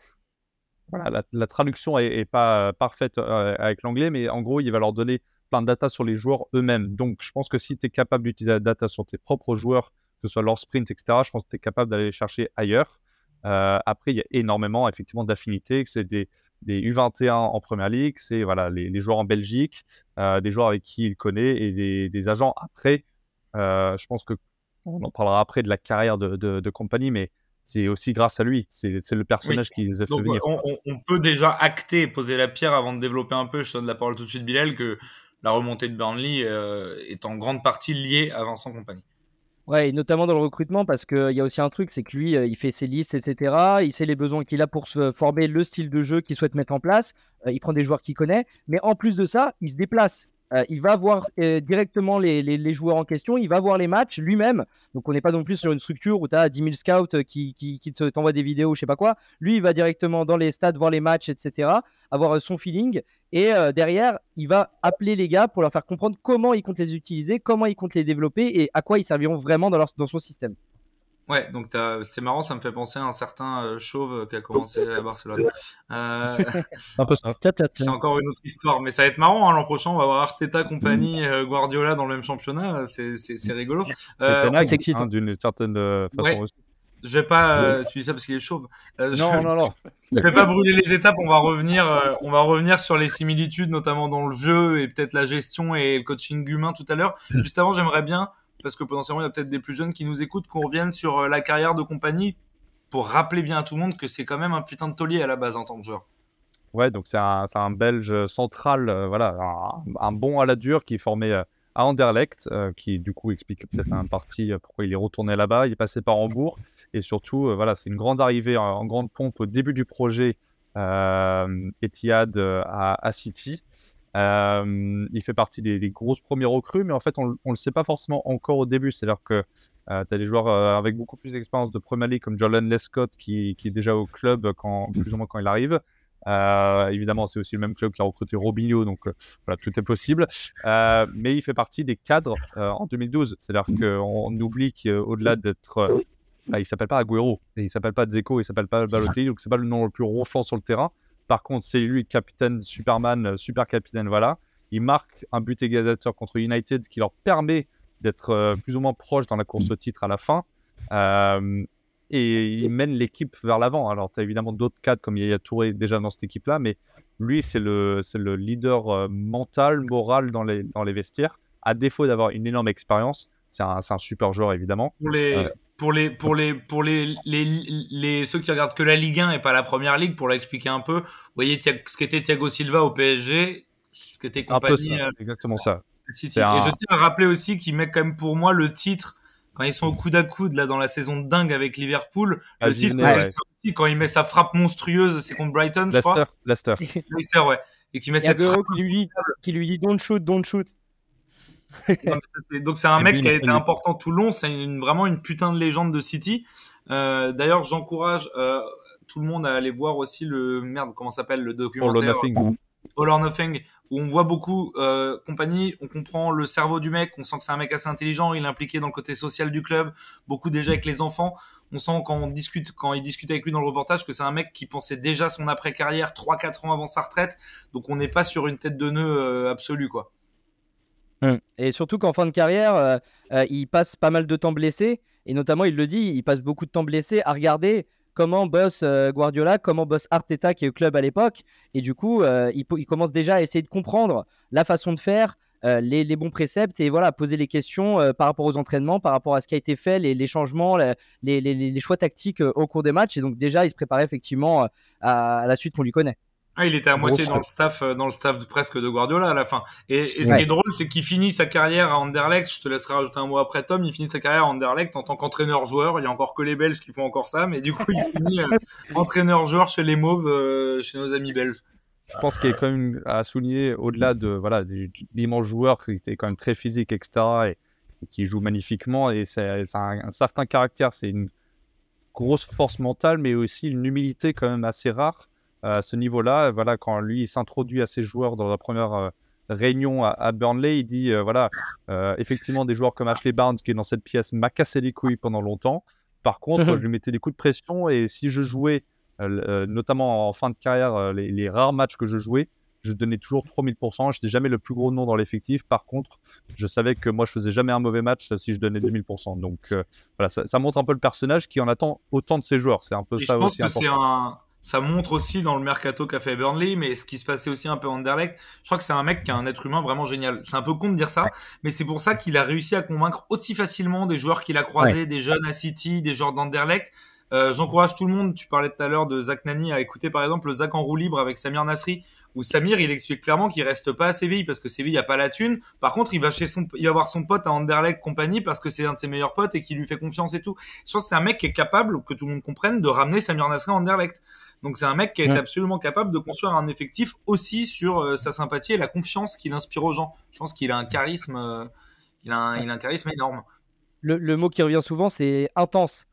voilà, la, traduction n'est pas parfaite avec l'anglais, mais en gros, il va leur donner plein de data sur les joueurs eux-mêmes. Donc, je pense que si tu es capable d'utiliser la data sur tes propres joueurs, que ce soit leur sprint, etc., je pense que tu es capable d'aller chercher ailleurs. après, il y a énormément, effectivement, d'affinités, c'est des, des U21 en première ligue, c'est voilà, les, joueurs en Belgique, euh, des joueurs avec qui il connaît et des, agents après. Euh, je pense que on en parlera après de la carrière de, compagnie, mais c'est aussi grâce à lui. C'est le personnage qui les a fait venir. On, peut déjà acter, poser la pierre avant de développer un peu. Je donne la parole tout de suite, Bilal, que la remontée de Burnley euh, est en grande partie liée à Vincent Compagnie. Ouais, et notamment dans le recrutement, parce qu'il y a aussi un truc, c'est que lui, euh, il fait ses listes, etc. Il sait les besoins qu'il a pour se former le style de jeu qu'il souhaite mettre en place. Euh, il prend des joueurs qu'il connaît. Mais en plus de ça, il se déplace. Euh, il va voir euh, directement les, joueurs en question, il va voir les matchs lui-même. Donc on n'est pas non plus sur une structure où tu as 10 000 scouts euh, qui, qui, t'envoient des vidéos, je sais pas quoi. Lui, il va directement dans les stades voir les matchs, etc., avoir son feeling. Et derrière, il va appeler les gars pour leur faire comprendre comment ils comptent les utiliser, comment ils comptent les développer et à quoi ils serviront vraiment dans son système. Ouais, donc c'est marrant, ça me fait penser à un certain euh, chauve euh, qui a commencé à Barcelone. Euh... *laughs* un peu ça. *laughs* C'est encore une autre histoire, mais ça va être marrant. Hein, L'an prochain, on va avoir Arteta, compagnie, mm. euh, Guardiola dans le même championnat. C'est rigolo. c'est excitant hein, d'une certaine façon aussi. Je vais pas. tu dis ça parce qu'il est chauve. non, non, non. *laughs* Je vais pas brûler les étapes. On va revenir. on va revenir sur les similitudes, notamment dans le jeu et peut-être la gestion et le coaching humain tout à l'heure. Mm. Juste avant, j'aimerais bien parce que potentiellement il y a peut-être des plus jeunes qui nous écoutent, qu'on revienne sur euh, la carrière de compagnie pour rappeler bien à tout le monde que c'est quand même un putain de taulier à la base en tant que joueur. Ouais, donc c'est un, un, Belge central, euh, voilà, un, bon à la dure qui est formé euh, à Anderlecht, qui du coup explique peut-être un parti pourquoi il est retourné là-bas. Il est passé par Hambourg et surtout, voilà, c'est une grande arrivée en, grande pompe au début du projet Etihad à, City. Euh, il fait partie des, grosses premières recrues, mais en fait, on ne le sait pas forcément encore au début. C'est-à-dire que euh, tu as des joueurs euh, avec beaucoup plus d'expérience de Premier League, comme Jordan Lescott, qui, est déjà au club quand, plus ou moins quand il arrive. évidemment, c'est aussi le même club qui a recruté Robinho, donc voilà, tout est possible. mais il fait partie des cadres en 2012. C'est-à-dire qu'on oublie qu'au-delà d'être. Bah, il s'appelle pas Agüero, il s'appelle pas Dzeko, il s'appelle pas Balotelli, donc c'est pas le nom le plus ronflant sur le terrain. Par contre, c'est lui capitaine Superman, euh, super capitaine, voilà. Il marque un but égalisateur contre United qui leur permet d'être euh, plus ou moins proche dans la course au titre à la fin. Euh, et il mène l'équipe vers l'avant. Alors, tu as évidemment d'autres cadres comme il a Touré déjà dans cette équipe-là, mais lui, c'est le, leader mental, moral dans les vestiaires. À défaut d'avoir une énorme expérience, c'est un, super joueur, évidemment. Pour les. Euh, pour les pour les pour les, les, ceux qui regardent que la Ligue 1 et pas la première ligue pour l'expliquer un peu, vous voyez ce qu'était Thiago Silva au PSG, ce qu'était compagnie un peu euh, exactement ça. Et je tiens à rappeler aussi qu'il met quand même pour moi le titre quand ils sont au coude à coude là dans la saison dingue avec Liverpool, ah, le titre quand il met sa frappe monstrueuse, c'est contre Brighton, Laster, je crois. Leicester, ouais. Et qui met cette frappe qui lui, qui lui dit don't shoot, don't shoot. *laughs* donc c'est un mec qui a été important tout long, c'est vraiment une putain de légende de City. Euh, D'ailleurs, j'encourage euh, tout le monde à aller voir aussi le merde, comment s'appelle le documentaire All or Nothing. Nothing, où on voit beaucoup euh, compagnie, on comprend le cerveau du mec, on sent que c'est un mec assez intelligent, il est impliqué dans le côté social du club, beaucoup déjà avec les enfants. On sent quand on discute, quand il discute avec lui dans le reportage, que c'est un mec qui pensait déjà son après carrière 3-4 ans avant sa retraite. Donc on n'est pas sur une tête de nœud euh, absolue quoi. Hum. Et surtout qu'en fin de carrière, euh, euh, il passe pas mal de temps blessé. Et notamment, il le dit, il passe beaucoup de temps blessé à regarder comment bosse euh, Guardiola, comment bosse Arteta, qui est le club à l'époque. Et du coup, il, commence déjà à essayer de comprendre la façon de faire, les, bons préceptes, et voilà, poser les questions par rapport aux entraînements, par rapport à ce qui a été fait, les, changements, les, choix tactiques au cours des matchs. Et donc, déjà, il se préparait effectivement à la suite qu'on lui connaît. Ah, il était à moitié dans le staff, euh, dans le staff presque de Guardiola à la fin. Et, ce qui est drôle, c'est qu'il finit sa carrière à Anderlecht. Je te laisserai rajouter un mot après, Tom. Il finit sa carrière à Anderlecht en tant qu'entraîneur-joueur. Il y a encore que les Belges qui font encore ça, mais du coup, il *laughs* finit euh, entraîneur-joueur chez les Mauves, euh, chez nos amis belges. Je pense qu'il est quand même à souligner, au-delà de voilà l'immense joueur qui était quand même très physique, etc., et, qui joue magnifiquement. Et c'est un, un certain caractère, c'est une grosse force mentale, mais aussi une humilité quand même assez rare à ce niveau-là. Voilà, quand lui s'introduit à ses joueurs dans la première euh, réunion à, Burnley, il dit euh, voilà, euh, effectivement, des joueurs comme Ashley Barnes, qui est dans cette pièce, m'a cassé les couilles pendant longtemps. Par contre, *laughs* je lui mettais des coups de pression et si je jouais, notamment en fin de carrière, les, rares matchs que je jouais, je donnais toujours 3000%. Je n'étais jamais le plus gros nom dans l'effectif. Par contre, je savais que moi, je faisais jamais un mauvais match si je donnais 2000%. Donc voilà, ça, montre un peu le personnage qui en attend autant de ses joueurs. C'est un peu ça je pense aussi. c'est un ça montre aussi dans le mercato qu'a fait Burnley, mais ce qui se passait aussi un peu en Derlecht. Je crois que c'est un mec qui a un être humain vraiment génial. C'est un peu con de dire ça, mais c'est pour ça qu'il a réussi à convaincre aussi facilement des joueurs qu'il a croisés, des jeunes à City, des joueurs d'Anderlecht. Euh, J'encourage tout le monde, tu parlais tout à l'heure de Zach Nani, à écouter par exemple le Zach en roue libre avec Samir Nasri, où Samir il explique clairement qu'il reste pas à Séville parce que Séville a pas la thune. Par contre, il va chez son, il va voir son pote à Anderlecht compagnie parce que c'est un de ses meilleurs potes et qui lui fait confiance et tout. Je pense que c'est un mec qui est capable, que tout le monde comprenne, de ramener Samir Nasri à Anderlecht. Donc c'est un mec qui est absolument capable de construire un effectif aussi sur euh, sa sympathie et la confiance qu'il inspire aux gens. Je pense qu'il a un charisme, euh, il, a un, charisme énorme. Le, mot qui revient souvent, c'est intense.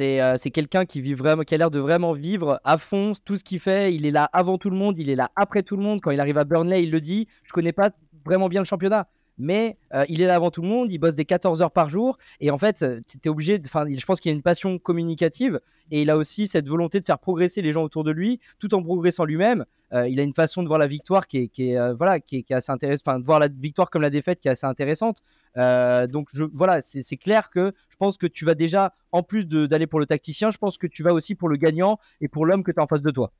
Euh, c'est quelqu'un qui, vit vraiment, qui a l'air de vraiment vivre à fond tout ce qu'il fait. Il est là avant tout le monde, il est là après tout le monde. Quand il arrive à Burnley, il le dit. Je connais pas vraiment bien le championnat, mais euh, il est là avant tout le monde, il bosse des 14 heures par jour, et en fait, euh, tu es obligé, enfin, je pense qu'il a une passion communicative, et il a aussi cette volonté de faire progresser les gens autour de lui, tout en progressant lui-même. Euh, il a une façon de voir la victoire qui est, voilà, qui enfin, de voir la victoire comme la défaite qui est assez intéressante. donc, voilà, c'est clair que je pense que tu vas déjà, en plus d'aller pour le tacticien, je pense que tu vas aussi pour le gagnant et pour l'homme que tu as en face de toi.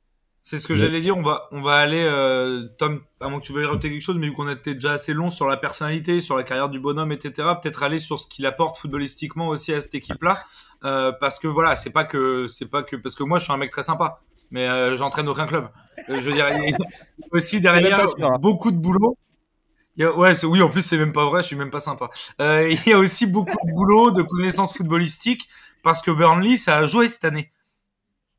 C'est ce que j'allais dire. On va, on va aller, euh, Tom, avant que tu veuilles rajouter quelque chose, mais vu qu'on était déjà assez long sur la personnalité, sur la carrière du bonhomme, etc., peut-être aller sur ce qu'il apporte footballistiquement aussi à cette équipe-là. Euh, parce que voilà, c'est pas que, c'est pas que, parce que moi, je suis un mec très sympa, mais euh, j'entraîne aucun club. je veux dire, il y a *laughs* aussi derrière, hein. beaucoup de boulot. oui, en plus, c'est même pas vrai, je suis même pas sympa. il y a aussi beaucoup de boulot, de connaissances footballistiques, parce que Burnley, ça a joué cette année.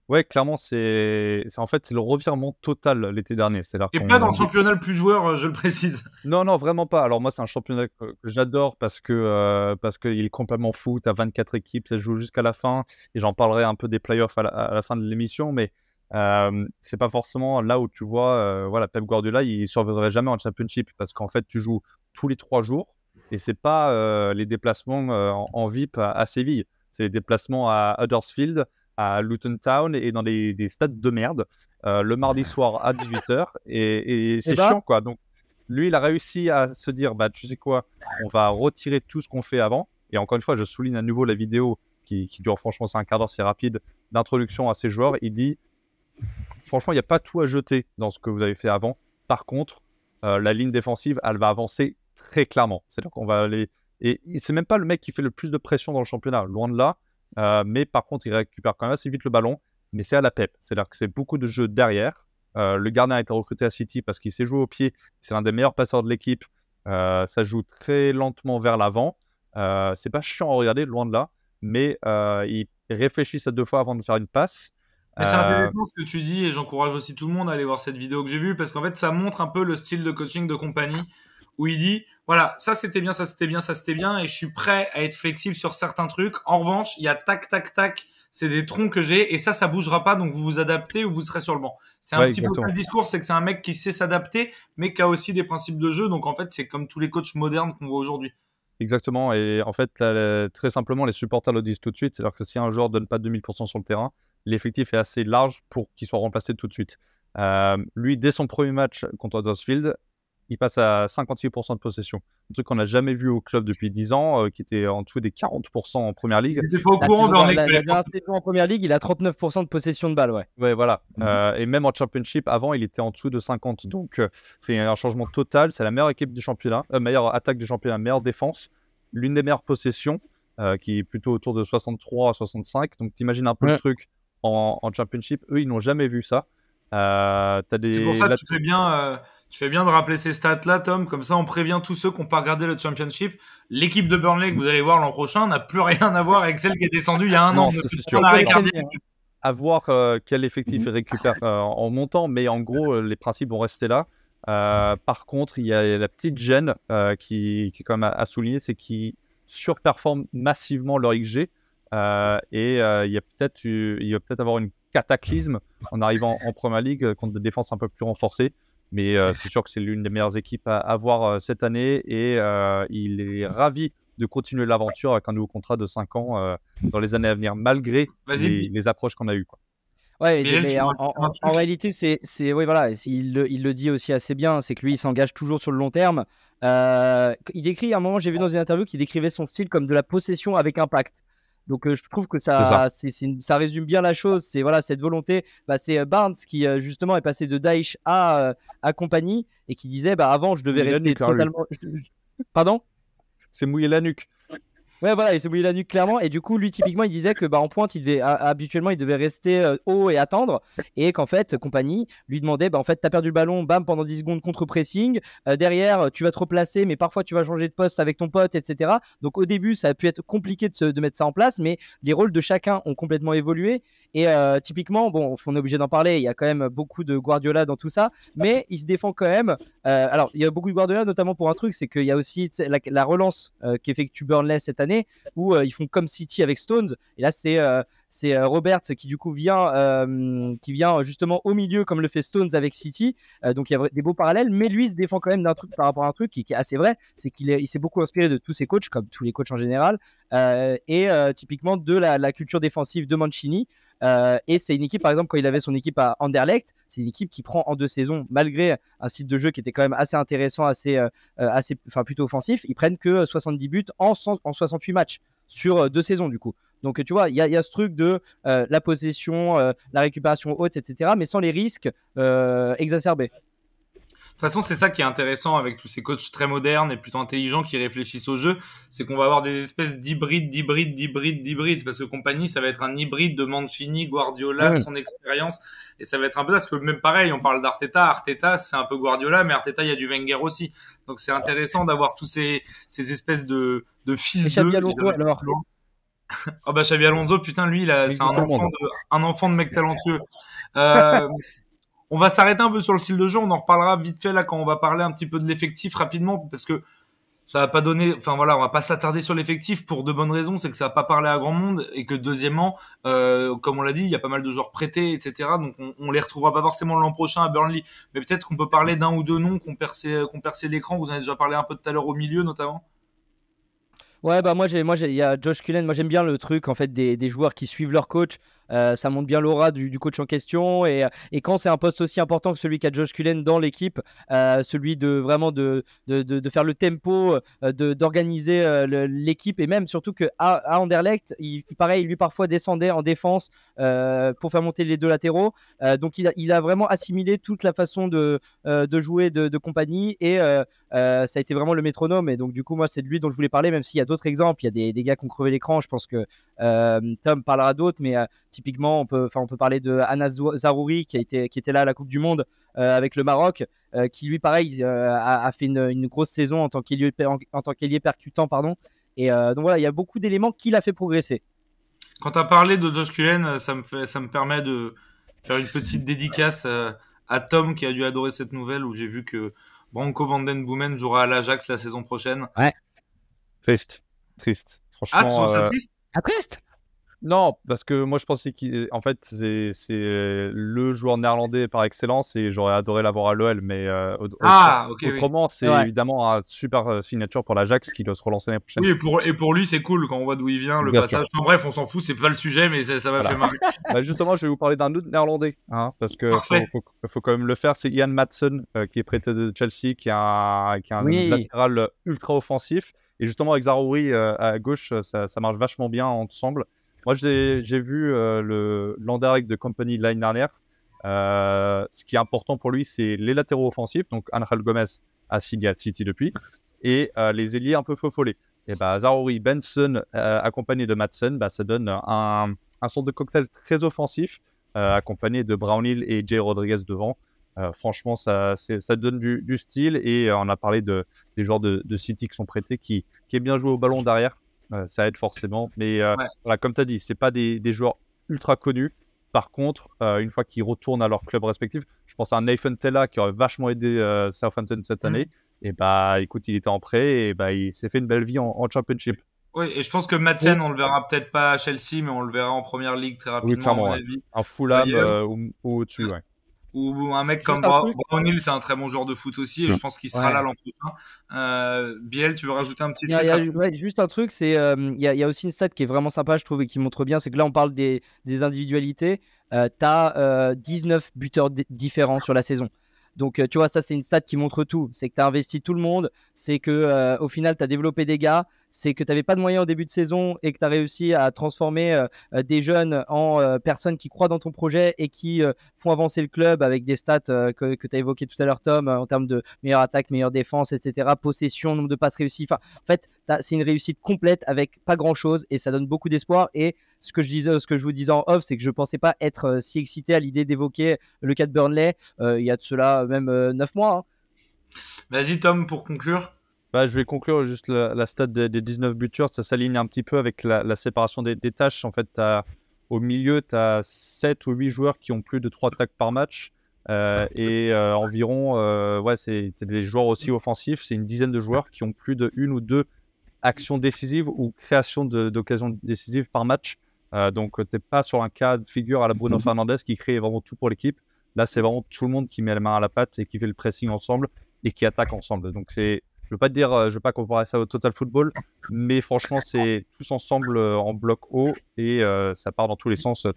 Ouais, clairement, c'est en fait le revirement total l'été dernier. Et pas dans le championnat le plus joueur, euh, je le précise. *laughs* Non, non, vraiment pas. Alors moi, c'est un championnat que j'adore parce que euh, qu'il est complètement fou. Tu as 24 équipes, ça joue jusqu'à la fin. Et j'en parlerai un peu des playoffs à la, à la fin de l'émission, mais euh, c'est pas forcément là où tu vois, euh, voilà, Pep Guardiola, il survivrait jamais en championship parce qu'en fait, tu joues tous les trois jours et c'est pas les déplacements en, VIP à Séville, c'est les déplacements à Huddersfield à Luton Town et dans des, stades de merde euh, le mardi soir à 18h. Et, *laughs* eh c'est ben. chiant, quoi. Donc, lui, il a réussi à se dire bah, tu sais quoi, on va retirer tout ce qu'on fait avant. Et encore une fois, je souligne à nouveau la vidéo qui, dure franchement, c'est un quart d'heure, c'est rapide, d'introduction à ces joueurs. Il dit franchement, il n'y a pas tout à jeter dans ce que vous avez fait avant. Par contre, euh, la ligne défensive, elle va avancer très clairement. C'est-à-dire qu'on va aller. Et c'est même pas le mec qui fait le plus de pression dans le championnat, loin de là. Euh, mais par contre, il récupère quand même assez vite le ballon. Mais c'est à la Pep. C'est-à-dire que c'est beaucoup de jeux derrière. Euh, le gardien a été recruté à City parce qu'il sait jouer au pied. C'est l'un des meilleurs passeurs de l'équipe. Euh, ça joue très lentement vers l'avant. c'est pas chiant à regarder, loin de là. Mais il réfléchit à deux fois avant de faire une passe. Mais c'est intéressant ce que tu dis et j'encourage aussi tout le monde à aller voir cette vidéo que j'ai vue parce qu'en fait, ça montre un peu le style de coaching de compagnie où il dit voilà, ça c'était bien, ça c'était bien, ça c'était bien, et je suis prêt à être flexible sur certains trucs. En revanche, il y a tac, tac, tac, c'est des troncs que j'ai, et ça, ça bougera pas, donc vous vous adaptez ou vous serez sur le banc. C'est un petit peu le discours, c'est que c'est un mec qui sait s'adapter, mais qui a aussi des principes de jeu, donc en fait, c'est comme tous les coachs modernes qu'on voit aujourd'hui. Exactement, et en fait, très simplement, les supporters le disent tout de suite, cest alors que si un joueur ne donne pas 2000% sur le terrain, l'effectif est assez large pour qu'il soit remplacé tout de suite. Euh, lui, dès son premier match contre Huddersfield, il passe à 56% de possession. Un truc qu'on n'a jamais vu au club depuis 10 ans, euh, qui était en dessous des 40% en première ligue. Pas au courant en première ligue, il a 39% de possession de balle, ouais. Ouais, voilà. Mhm. Euh, et même en championship, avant, il était en dessous de 50. Donc, euh, c'est un changement total. C'est la meilleure équipe du championnat, meilleure attaque du championnat, meilleure défense, l'une des meilleures possessions, qui est plutôt autour de 63 à 65. Donc, t'imagines un peu le truc en, championship. Eux, ils n'ont jamais vu ça. Des... C'est pour ça que tu fais bien tu fais bien de rappeler ces stats-là, Tom. Comme ça, on prévient tous ceux qui n'ont pas regardé le Championship. L'équipe de Burnley que vous allez voir l'an prochain n'a plus rien à voir avec celle qui est descendue il y a un an. C'est À voir euh, quel effectif récupère euh, en montant, mais en gros, euh, les principes vont rester là. par contre, il y a la petite gêne qui, est quand même à, souligner, c'est qu'ils surperforment massivement leur XG. et il y peut-être il va peut-être avoir une cataclysme en arrivant en Première Ligue contre des défenses un peu plus renforcées. Mais euh, c'est sûr que c'est l'une des meilleures équipes à avoir euh, cette année et euh, il est ravi de continuer l'aventure avec un nouveau contrat de 5 ans dans les années à venir, malgré les, approches qu'on a eues. Quoi. Ouais, mais, en, réalité, c'est, oui, voilà, il le, dit aussi assez bien, c'est que lui, il s'engage toujours sur le long terme. il décrit, à un moment, j'ai vu dans une interview qu'il décrivait son style comme de la possession avec impact. Donc euh, je trouve que ça, ça. résume bien la chose. C'est voilà cette volonté. Bah, c'est euh, Barnes qui euh, justement est passé de Daesh à, à compagnie et qui disait bah avant je devais rester hein, totalement. Pardon. C'est mouiller la nuque. Ouais, voilà, il s'est mouillé la nuque clairement. Et du coup, lui, typiquement, il disait que bah, en pointe, il devait, habituellement, il devait rester euh, haut et attendre. Et qu'en fait, compagnie lui demandait bah, en fait, t'as perdu le ballon, bam, pendant 10 secondes contre-pressing. Euh, derrière, tu vas te replacer, mais parfois, tu vas changer de poste avec ton pote, etc. Donc, au début, ça a pu être compliqué de, mettre ça en place, mais les rôles de chacun ont complètement évolué. Et euh, typiquement, bon, on est obligé d'en parler, il y a quand même beaucoup de Guardiola dans tout ça, mais il se défend quand même. alors, il y a beaucoup de Guardiola, notamment pour un truc, c'est qu'il y a aussi la, la relance qu'effectue Burnley cette année où euh, ils font comme City avec Stones. Et là, c'est euh, euh, Roberts qui du coup vient, qui vient justement au milieu comme le fait Stones avec City. donc il y a des beaux parallèles, mais lui se défend quand même d'un truc par rapport à un truc qui, est assez vrai, c'est qu'il s'est beaucoup inspiré de tous ses coachs, comme tous les coachs en général, et typiquement de la, la, culture défensive de Mancini. Euh, et c'est une équipe, par exemple, quand il avait son équipe à Anderlecht, c'est une équipe qui prend en deux saisons, malgré un style de jeu qui était quand même assez intéressant, assez, euh, euh, assez enfin, plutôt offensif, ils prennent que 70 buts en, 68 matchs sur deux saisons, du coup. Donc, tu vois, il y, a ce truc de la possession, la récupération haute, etc., mais sans les risques exacerbés. De toute façon, c'est ça qui est intéressant avec tous ces coachs très modernes et plutôt intelligents qui réfléchissent au jeu, c'est qu'on va avoir des espèces d'hybrides, d'hybrides, d'hybrides, d'hybrides, parce que compagnie, ça va être un hybride de Mancini, Guardiola, de son expérience, et ça va être un peu ça, parce que même pareil, on parle d'Arteta, Arteta, c'est un peu Guardiola, mais Arteta, il y a du Wenger aussi. Donc c'est intéressant d'avoir tous ces, ces espèces de, de fils de... alors. oh bah Alonso, putain, lui, c'est un enfant de, mec *laughs* talentueux. Euh, on va s'arrêter un peu sur le style de jeu. On en reparlera vite fait là quand on va parler un petit peu de l'effectif rapidement parce que ça va pas donner. Enfin voilà, on va pas s'attarder sur l'effectif pour de bonnes raisons. C'est que ça va pas parler à grand monde et que deuxièmement, euh, comme on l'a dit, il y a pas mal de joueurs prêtés, etc. Donc on, ne les retrouvera pas forcément l'an prochain à Burnley. Mais peut-être qu'on peut parler d'un ou deux noms qu'on perçait, qu'on l'écran. Vous en avez déjà parlé un peu tout à l'heure au milieu notamment. Ouais, bah moi, j'ai, moi, il y a Josh Cullen. Moi, j'aime bien le truc en fait des joueurs qui suivent leur coach. Euh, ça montre bien l'aura du, coach en question. Euh, et, quand c'est un poste aussi important que celui qu'a Josh Cullen dans l'équipe, euh, celui de vraiment de, de, faire le tempo, d'organiser l'équipe et même surtout que à, Anderlecht, il, pareil, lui parfois descendait en défense pour faire monter les deux latéraux. donc il a, vraiment assimilé toute la façon de, jouer de, compagnie et ça a été vraiment le métronome. Et donc du coup, moi, c'est de lui dont je voulais parler, même s'il y a d'autres exemples. Il y a des, des gars qui ont crevé l'écran. Je pense que euh, Tom parlera d'autres, mais euh, typiquement, on peut, on peut parler de Anna Zarouri qui, a été, qui était là à la Coupe du Monde euh, avec le Maroc, qui lui, pareil, a, fait une, grosse saison en tant qu'ailier percutant. Pardon. Et donc voilà, il y a beaucoup d'éléments qui l'a fait progresser. Quand tu as parlé de Josh Cullen, ça me, fait, ça me permet de faire une petite dédicace à, Tom qui a dû adorer cette nouvelle où j'ai vu que Branco Vanden jouera à l'Ajax la saison prochaine. Ouais. Triste. Triste. Franchement. Ah, triste à Non, parce que moi je pensais qu'en fait c'est, euh, le joueur néerlandais par excellence et j'aurais adoré l'avoir à l'OL, mais euh, ah, autrement c'est évidemment un super euh, signature pour l'Ajax qui doit se relancer l'année prochaine. Oui, et pour, et pour lui c'est cool quand on voit d'où il vient, le passage. bref, on s'en fout, c'est pas le sujet, mais ça, m'a fait marrer. *laughs* Bah, justement, je vais vous parler d'un autre néerlandais, hein, parce que faut, quand même le faire. C'est Ian Matson qui est prêté de Chelsea, qui est un, qui latéral ultra offensif et justement, avec Zarouri euh, à gauche, euh, ça, marche vachement bien ensemble. Moi, j'ai vu euh, le l'Andarek de Company line dernière. ce qui est important pour lui, c'est les latéraux offensifs, donc Angel Gomez à City depuis, et les ailiers un peu fofolés. Et bah, Zarouri Benson accompagné de Madsen, bah, ça donne un, un sort de cocktail très offensif, accompagné de Brownhill et Jay Rodriguez devant. Euh, franchement, ça, ça donne du, style. Et euh, on a parlé de, des joueurs de, City qui sont prêtés, qui, qui est bien joué au ballon derrière. Euh, ça aide forcément. Mais comme tu as dit, ce pas des, joueurs ultra connus. Par contre, une fois qu'ils retournent à leur club respectif, je pense à Nathan Tella qui aurait vachement aidé Southampton cette mmh. année. Et bah, écoute, il était en prêt et bah, il s'est fait une belle vie en, Championship. Oui, et je pense que Madsen, on on le verra peut-être pas à Chelsea, mais on le verra en première ligue très rapidement. Oui, Un Fulham ou, au-dessus, ouais. Ou un mec comme Brownhill, c'est un très bon joueur de foot aussi, et je pense qu'il sera là l'an prochain. Euh, Biel, tu veux rajouter un petit truc Juste un truc, c'est euh, il y, a, aussi une stat qui est vraiment sympa, je trouve, et qui montre bien, c'est que là on parle des, individualités. tu as 19 buteurs différents sur la saison. Donc, euh, tu vois, ça, c'est une stat qui montre tout. C'est que tu as investi tout le monde. C'est que au final, tu as développé des gars c'est que tu n'avais pas de moyens au début de saison et que tu as réussi à transformer euh, euh, des jeunes en euh, personnes qui croient dans ton projet et qui font avancer le club avec des stats que, tu as évoquées tout à l'heure, Tom, en termes de meilleure attaque, meilleure défense, etc., possession, nombre de passes réussies. en fait, c'est une réussite complète avec pas grand-chose et ça donne beaucoup d'espoir. Et ce que je disais, ce que je vous disais en off, c'est que je ne pensais pas être si excité à l'idée d'évoquer le cas de Burnley. il y a de cela même neuf mois. Hein. Vas-y Tom pour conclure. Bah, je vais conclure juste la, la stat des, 19 buteurs. Ça s'aligne un petit peu avec la, séparation des, tâches. En fait, au milieu, tu as 7 ou 8 joueurs qui ont plus de 3 tacs par match. Euh, et euh, environ, euh, ouais, c'est des joueurs aussi offensifs. C'est une dizaine de joueurs qui ont plus de une ou deux actions décisives ou création d'occasions décisives par match. donc, tu n'es pas sur un cas de figure à la Bruno mhm. Fernandez qui crée vraiment tout pour l'équipe. Là, c'est vraiment tout le monde qui met la main à la patte et qui fait le pressing ensemble et qui attaque ensemble. Donc, c'est je veux pas dire, euh, je veux pas comparer ça au Total Football, mais franchement, c'est tous ensemble euh, en bloc haut et euh, ça part dans tous les sens.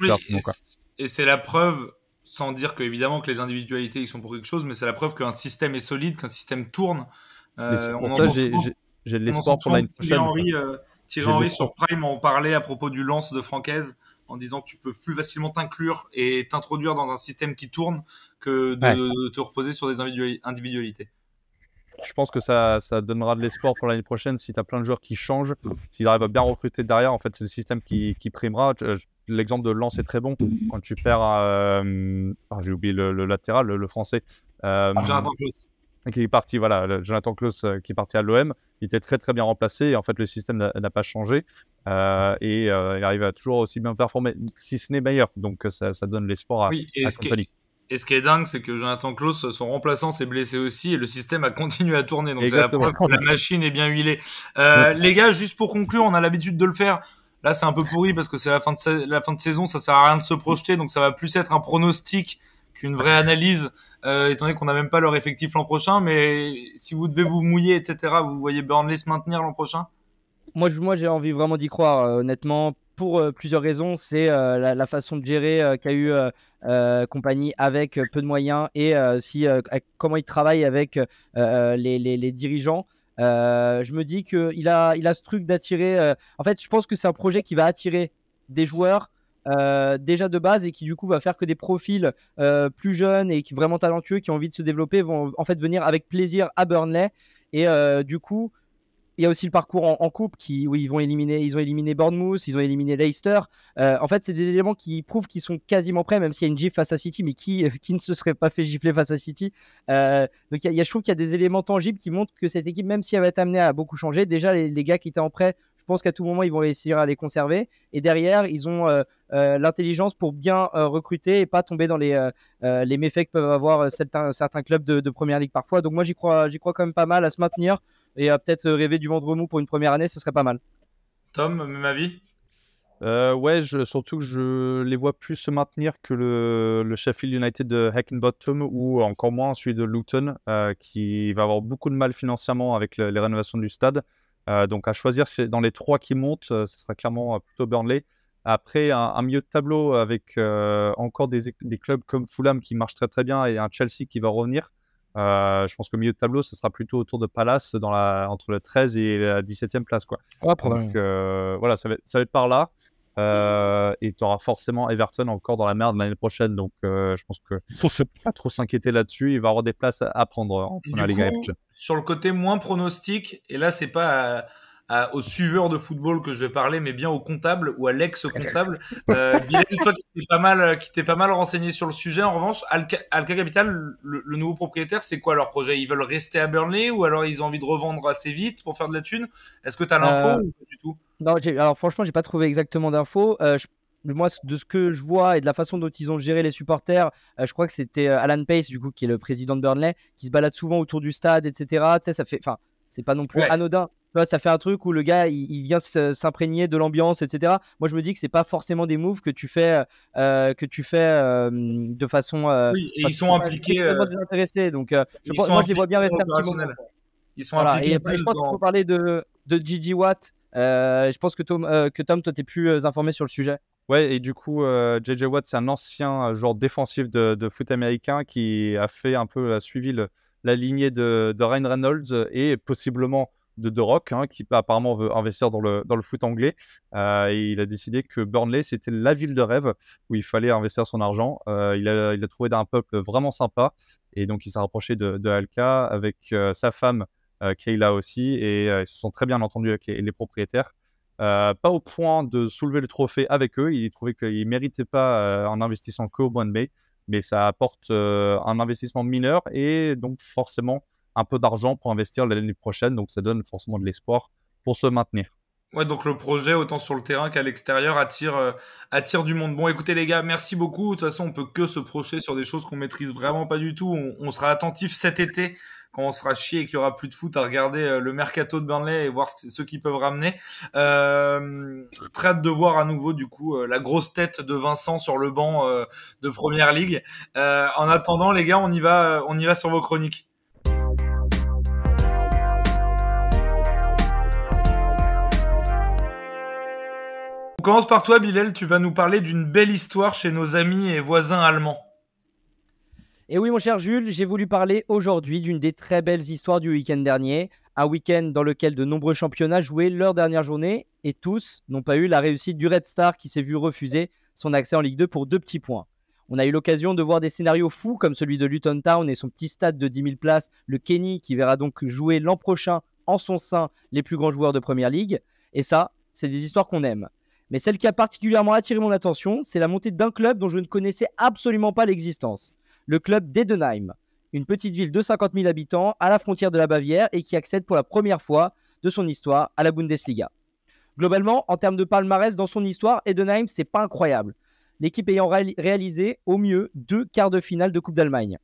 et, c'est la preuve, sans dire que évidemment que les individualités ils sont pour quelque chose, mais c'est la preuve qu'un système est solide, qu'un système tourne. pour ça, j'ai de l'espoir pour la prochaine. Thierry Henry sur Prime en parlait à propos du lance de Francaise en disant que tu peux plus facilement t'inclure et t'introduire dans un système qui tourne que de te reposer sur des individualités je pense que ça, ça donnera de l'espoir pour l'année prochaine si tu as plein de joueurs qui changent. S'ils arrivent à bien recruter derrière, en fait, c'est le système qui, qui primera. L'exemple de Lens est très bon. Quand tu perds, euh, ah, j'ai oublié le, latéral, le, français. Euh, ah, Jonathan Klaus. Qui est parti, voilà, Jonathan Klaus euh, qui est parti à l'OM. Il était très très bien remplacé. Et en fait, le système n'a pas changé. et il arrive à toujours aussi bien performer, si ce n'est meilleur. Donc, ça, ça donne l'espoir à, à ce et ce qui est dingue, c'est que Jonathan Klaus, son remplaçant, s'est blessé aussi et le système a *laughs* continué à tourner. Donc c'est la preuve que la machine est bien huilée. Euh, les gars, juste pour conclure, on a l'habitude de le faire. Là, c'est un peu pourri parce que c'est la fin de la fin de saison, ça sert à rien de se projeter, donc ça va plus être un pronostic qu'une vraie analyse, euh, étant donné qu'on n'a même pas leur effectif l'an prochain. Mais si vous devez vous mouiller, etc., vous voyez Burnley se maintenir l'an prochain Moi, moi, j'ai envie vraiment d'y croire, euh, honnêtement, pour euh, plusieurs raisons. C'est euh, la, façon de gérer euh, qu'a eu compagnie avec peu de moyens et si, comment il travaille avec les, dirigeants. je me dis qu'il a, il a ce truc d'attirer. en fait, je pense que c'est un projet qui va attirer des joueurs déjà de base et qui du coup va faire que des profils plus jeunes et qui vraiment talentueux, qui ont envie de se développer, vont en fait venir avec plaisir à Burnley. Et du coup, il y a aussi le parcours en, coupe qui, où ils vont éliminer, ils ont éliminé Bournemouth, ils ont éliminé Leicester. Euh, en fait, c'est des éléments qui prouvent qu'ils sont quasiment prêts, même s'il y a une gifle face à City, mais qui, *laughs* qui ne se serait pas fait gifler face à City. Euh, donc, je trouve qu'il y a des éléments tangibles qui montrent que cette équipe, même si elle va être amenée à beaucoup changer, déjà les, gars qui étaient en prêt, je pense qu'à tout moment ils vont essayer à les conserver. Et derrière, ils ont euh, l'intelligence pour bien recruter et pas tomber dans les, les méfaits que peuvent avoir certains, certains clubs de, première ligue parfois. Donc moi j'y crois, j'y crois quand même pas mal à se maintenir et à peut-être euh, rêver du vendre mou pour une première année, ce serait pas mal. Tom, même avis euh, ouais, surtout que je les vois plus se maintenir que le, Sheffield United de Hackenbottom ou encore moins celui de Luton, euh, qui va avoir beaucoup de mal financièrement avec les rénovations du stade. Euh, donc à choisir dans les trois qui montent, ce sera clairement plutôt Burnley. Après, un, milieu de tableau avec encore des, clubs comme Fulham qui marchent très très bien et un Chelsea qui va revenir. Euh, je pense qu'au milieu de tableau, ce sera plutôt autour de Palace, dans la, entre le 13 et la 17e place. Quoi. Ah, Donc euh, voilà, ça va, être par là. Euh, et tu auras forcément Everton encore dans la merde l'année prochaine. Donc je pense que faut pas trop s'inquiéter là-dessus. Il va y avoir des places à prendre hein, en Ligue Sur le côté moins pronostique, et là, c'est pas aux au de football que je vais parler, mais bien au comptable ou à l'ex-comptable. *laughs* Euh, toi qui t'es pas mal, qui t'es pas mal renseigné sur le sujet. En revanche, Alka Capital, le, nouveau propriétaire, c'est quoi leur projet Ils veulent rester à Burnley ou alors ils ont envie de revendre assez vite pour faire de la thune Est-ce que tu as l'info euh, pas du tout Non, alors franchement, j'ai pas trouvé exactement d'infos. Euh, moi, de ce que je vois et de la façon dont ils ont géré les supporters, euh, je crois que c'était Alan Pace, du coup, qui est le président de Burnley, qui se balade souvent autour du stade, etc. Tu sais, ça fait. Enfin, c'est pas non plus anodin. Tu vois, ça fait un truc où le gars, il, vient s'imprégner de l'ambiance, etc. Moi, je me dis que c'est pas forcément des moves que tu fais, euh, que tu fais euh, de façon. Euh, oui, ils sont impliqués. Donc, je, pense, je les vois bien rester un petit Ils sont impliqués. je pense qu'il faut parler de, de Gigi Watt. je pense que Tom, que Tom toi, tu es plus informé sur le sujet. Ouais, et du coup, JJ Watt, c'est un ancien joueur défensif de, foot américain qui a fait un peu, la suivi le, la lignée de, Ryan Reynolds et possiblement de The Rock, hein, qui apparemment veut investir dans le, foot anglais. Euh, et il a décidé que Burnley, c'était la ville de rêve où il fallait investir son argent. Euh, il, a, trouvé un peuple vraiment sympa. Et donc, il s'est rapproché de, halka Alka avec euh, sa femme, Kayla aussi. Et ils se sont très bien entendus avec les, propriétaires. pas au point de soulever le trophée avec eux. Il trouvait qu'ils ne méritaient pas en investissant qu'au mois de mai mais ça apporte euh, un investissement mineur et donc forcément un peu d'argent pour investir l'année prochaine. Donc ça donne forcément de l'espoir pour se maintenir. Ouais, donc le projet, autant sur le terrain qu'à l'extérieur, attire, euh, attire du monde. Bon, écoutez les gars, merci beaucoup. De toute façon, on peut que se projeter sur des choses qu'on maîtrise vraiment pas du tout. On, sera attentif cet été quand on sera chier et qu'il y aura plus de foot à regarder euh, le mercato de Burnley et voir ce, qu'ils peuvent ramener. Euh, très hâte de voir à nouveau du coup euh, la grosse tête de Vincent sur le banc de Première Ligue. en attendant, les gars, on y va, on y va sur vos chroniques. commence par toi, Bilal. Tu vas nous parler d'une belle histoire chez nos amis et voisins allemands. Et eh oui, mon cher Jules, j'ai voulu parler aujourd'hui d'une des très belles histoires du week-end dernier. Un week-end dans lequel de nombreux championnats jouaient leur dernière journée et tous n'ont pas eu la réussite du Red Star qui s'est vu refuser son accès en Ligue 2 pour deux petits points. On a eu l'occasion de voir des scénarios fous comme celui de Luton Town et son petit stade de 10 000 places, le Kenny qui verra donc jouer l'an prochain en son sein les plus grands joueurs de Première Ligue. Et ça, c'est des histoires qu'on aime. Mais celle qui a particulièrement attiré mon attention, c'est la montée d'un club dont je ne connaissais absolument pas l'existence. Le club d'Edenheim, une petite ville de 50 000 habitants à la frontière de la Bavière et qui accède pour la première fois de son histoire à la Bundesliga. Globalement, en termes de palmarès dans son histoire, Edenheim, c'est pas incroyable. L'équipe ayant réalisé au mieux deux quarts de finale de Coupe d'Allemagne.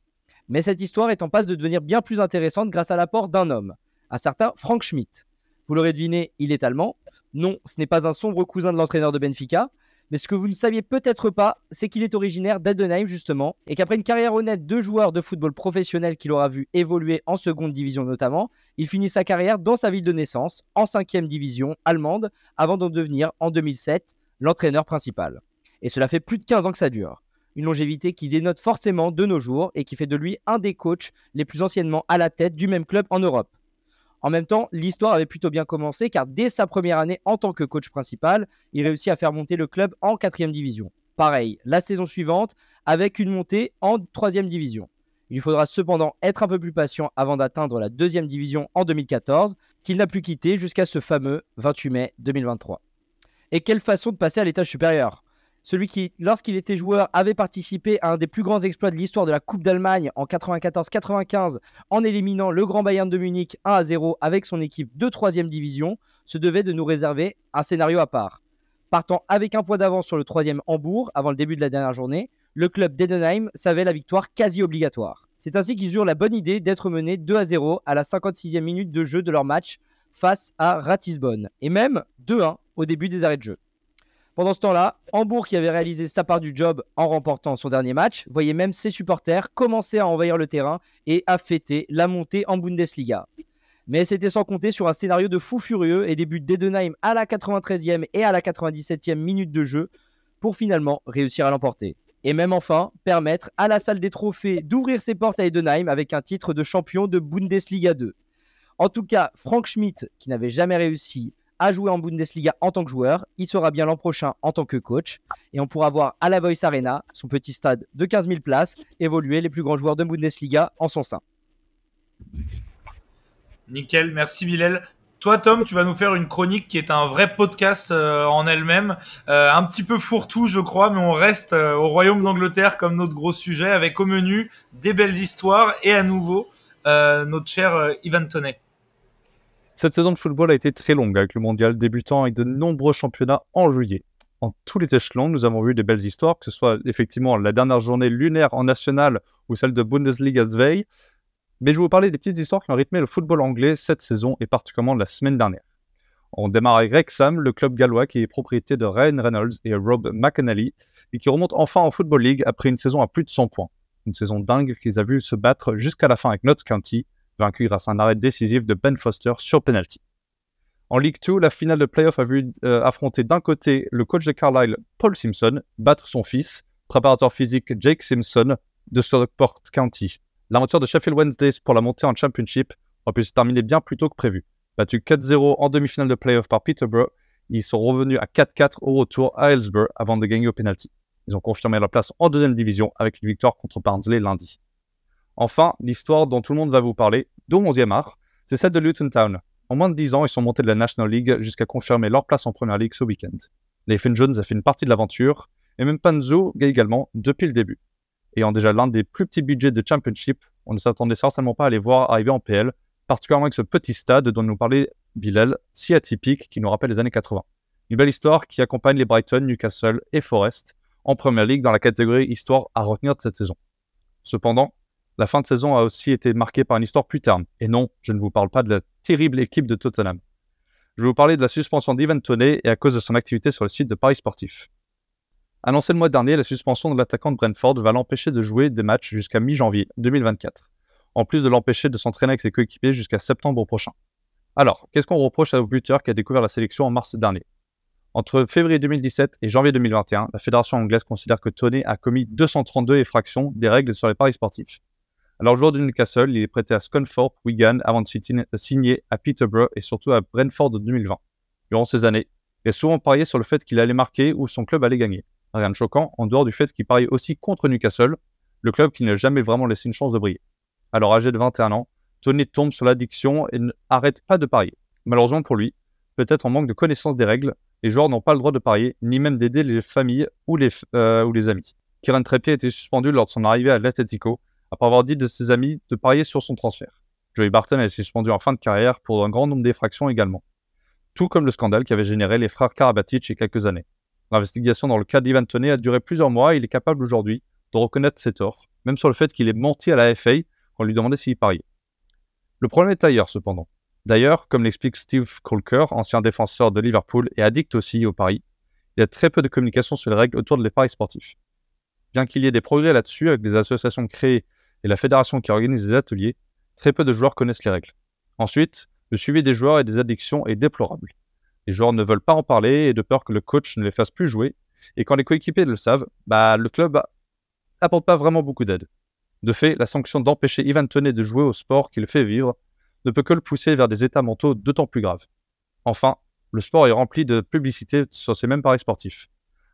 Mais cette histoire est en passe de devenir bien plus intéressante grâce à l'apport d'un homme, un certain Frank Schmidt. Vous l'aurez deviné, il est allemand. Non, ce n'est pas un sombre cousin de l'entraîneur de Benfica. Mais ce que vous ne saviez peut-être pas, c'est qu'il est originaire d'Adenheim justement, et qu'après une carrière honnête de joueur de football professionnel qu'il aura vu évoluer en seconde division notamment, il finit sa carrière dans sa ville de naissance, en cinquième division allemande, avant d'en devenir en 2007 l'entraîneur principal. Et cela fait plus de 15 ans que ça dure. Une longévité qui dénote forcément de nos jours et qui fait de lui un des coachs les plus anciennement à la tête du même club en Europe. En même temps, l'histoire avait plutôt bien commencé car dès sa première année en tant que coach principal, il réussit à faire monter le club en quatrième division. Pareil, la saison suivante, avec une montée en 3 division. Il faudra cependant être un peu plus patient avant d'atteindre la deuxième division en 2014, qu'il n'a plus quitté jusqu'à ce fameux 28 mai 2023. Et quelle façon de passer à l'étage supérieur celui qui, lorsqu'il était joueur, avait participé à un des plus grands exploits de l'histoire de la Coupe d'Allemagne en 94-95 en éliminant le Grand Bayern de Munich 1 à 0 avec son équipe de 3 division, se devait de nous réserver un scénario à part. Partant avec un point d'avance sur le 3 Hambourg avant le début de la dernière journée, le club d'Edenheim savait la victoire quasi obligatoire. C'est ainsi qu'ils eurent la bonne idée d'être menés 2 à 0 à la 56e minute de jeu de leur match face à Ratisbonne, et même 2-1 au début des arrêts de jeu. Pendant ce temps-là, Hambourg, qui avait réalisé sa part du job en remportant son dernier match, voyait même ses supporters commencer à envahir le terrain et à fêter la montée en Bundesliga. Mais c'était sans compter sur un scénario de fou furieux et des buts d'Edenheim à la 93e et à la 97e minute de jeu pour finalement réussir à l'emporter. Et même enfin, permettre à la salle des trophées d'ouvrir ses portes à Edenheim avec un titre de champion de Bundesliga 2. En tout cas, Frank Schmidt, qui n'avait jamais réussi a joué en Bundesliga en tant que joueur. Il sera bien l'an prochain en tant que coach. Et on pourra voir à la Voice Arena, son petit stade de 15 000 places, évoluer les plus grands joueurs de Bundesliga en son sein. Nickel, merci Bilal. Toi, Tom, tu vas nous faire une chronique qui est un vrai podcast euh, en elle-même, euh, un petit peu fourre-tout, je crois, mais on reste euh, au Royaume d'Angleterre comme notre gros sujet, avec au menu des belles histoires et à nouveau notre cher Ivan Tonek. Cette saison de football a été très longue avec le mondial débutant avec de nombreux championnats en juillet. En tous les échelons, nous avons vu des belles histoires, que ce soit effectivement la dernière journée lunaire en national ou celle de Bundesliga Zweig. Mais je vais vous parler des petites histoires qui ont rythmé le football anglais cette saison et particulièrement la semaine dernière. On démarre avec Rexham, le club gallois qui est propriété de Ryan Reynolds et Rob McAnally et qui remonte enfin en Football League après une saison à plus de 100 points. Une saison dingue qu'ils ont vu se battre jusqu'à la fin avec Notts County vaincu grâce à un arrêt décisif de Ben Foster sur penalty. En League 2, la finale de playoff a vu euh, affronter d'un côté le coach de Carlisle, Paul Simpson, battre son fils, préparateur physique Jake Simpson de Stockport County. L'aventure de Sheffield Wednesdays pour la montée en Championship a pu se terminer bien plus tôt que prévu. Battu 4-0 en demi-finale de playoff par Peterborough, ils sont revenus à 4-4 au retour à Hillsborough avant de gagner au penalty. Ils ont confirmé leur place en deuxième division avec une victoire contre Barnsley lundi. Enfin, l'histoire dont tout le monde va vous parler, dont 11e art, c'est celle de Luton Town. En moins de 10 ans, ils sont montés de la National League jusqu'à confirmer leur place en Premier League ce week-end. Les Jones a fait une partie de l'aventure, et même Panzo également depuis le début. Ayant déjà l'un des plus petits budgets de Championship, on ne s'attendait certainement pas à les voir arriver en PL, particulièrement avec ce petit stade dont nous parlait Bilal, si atypique qui nous rappelle les années 80. Une belle histoire qui accompagne les Brighton, Newcastle et Forest en Première League dans la catégorie histoire à retenir de cette saison. Cependant, la fin de saison a aussi été marquée par une histoire plus terne. Et non, je ne vous parle pas de la terrible équipe de Tottenham. Je vais vous parler de la suspension d'Ivan Toney et à cause de son activité sur le site de Paris Sportif. Annoncée le mois dernier, la suspension de l'attaquant de Brentford va l'empêcher de jouer des matchs jusqu'à mi-janvier 2024, en plus de l'empêcher de s'entraîner avec ses coéquipiers jusqu'à septembre prochain. Alors, qu'est-ce qu'on reproche à buteurs qui a découvert la sélection en mars dernier entre février 2017 et janvier 2021, la fédération anglaise considère que Toney a commis 232 effractions des règles sur les paris sportifs. Alors, joueur de Newcastle, il est prêté à Scunthorpe, Wigan, avant de signer à Peterborough et surtout à Brentford en 2020. Durant ces années, il a souvent parié sur le fait qu'il allait marquer ou son club allait gagner. Rien de choquant, en dehors du fait qu'il parie aussi contre Newcastle, le club qui n'a jamais vraiment laissé une chance de briller. Alors, âgé de 21 ans, Tony tombe sur l'addiction et n'arrête pas de parier. Malheureusement pour lui, peut-être en manque de connaissance des règles, les joueurs n'ont pas le droit de parier, ni même d'aider les familles ou les, euh, amis. Kieran Trépied a été suspendu lors de son arrivée à l'Atletico après avoir dit de ses amis de parier sur son transfert. Joey Barton est suspendu en fin de carrière pour un grand nombre d'effractions également, tout comme le scandale qui avait généré les frères Karabatic il y a quelques années. L'investigation dans le cas d'Ivan Toney a duré plusieurs mois et il est capable aujourd'hui de reconnaître ses torts, même sur le fait qu'il ait menti à la FA quand on lui demandait s'il pariait. Le problème est ailleurs cependant. D'ailleurs, comme l'explique Steve Coulker, ancien défenseur de Liverpool et addict aussi au pari, il y a très peu de communication sur les règles autour des paris sportifs. Bien qu'il y ait des progrès là-dessus avec des associations créées et la fédération qui organise les ateliers, très peu de joueurs connaissent les règles. Ensuite, le suivi des joueurs et des addictions est déplorable. Les joueurs ne veulent pas en parler et de peur que le coach ne les fasse plus jouer. Et quand les coéquipiers le savent, bah, le club n'apporte pas vraiment beaucoup d'aide. De fait, la sanction d'empêcher Ivan Toney de jouer au sport qu'il fait vivre ne peut que le pousser vers des états mentaux d'autant plus graves. Enfin, le sport est rempli de publicité sur ces mêmes paris sportifs.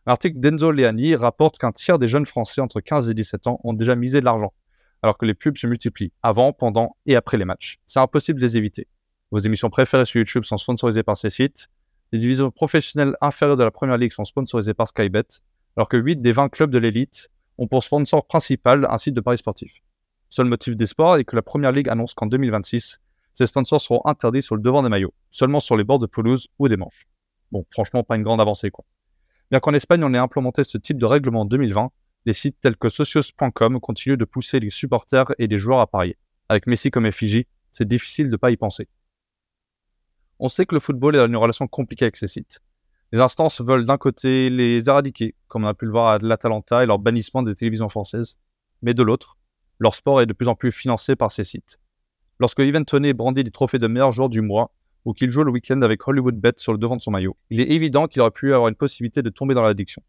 L'article d'Enzo Leani rapporte qu'un tiers des jeunes Français entre 15 et 17 ans ont déjà misé de l'argent alors que les pubs se multiplient avant, pendant et après les matchs. C'est impossible de les éviter. Vos émissions préférées sur YouTube sont sponsorisées par ces sites. Les divisions professionnelles inférieures de la Première Ligue sont sponsorisées par Skybet, alors que 8 des 20 clubs de l'élite ont pour sponsor principal un site de paris sportif. Seul motif d'espoir est que la Première Ligue annonce qu'en 2026, ces sponsors seront interdits sur le devant des maillots, seulement sur les bords de pelouse ou des manches. Bon, franchement, pas une grande avancée, quoi. Bien qu'en Espagne, on ait implémenté ce type de règlement en 2020, les sites tels que socios.com continuent de pousser les supporters et les joueurs à parier. Avec Messi comme effigie, c'est difficile de ne pas y penser. On sait que le football est dans une relation compliquée avec ces sites. Les instances veulent d'un côté les éradiquer, comme on a pu le voir à l'Atalanta et leur bannissement des télévisions françaises, mais de l'autre, leur sport est de plus en plus financé par ces sites. Lorsque Toney brandit les trophées de meilleur joueur du mois, ou qu'il joue le week-end avec Hollywood Bet sur le devant de son maillot, il est évident qu'il aurait pu avoir une possibilité de tomber dans l'addiction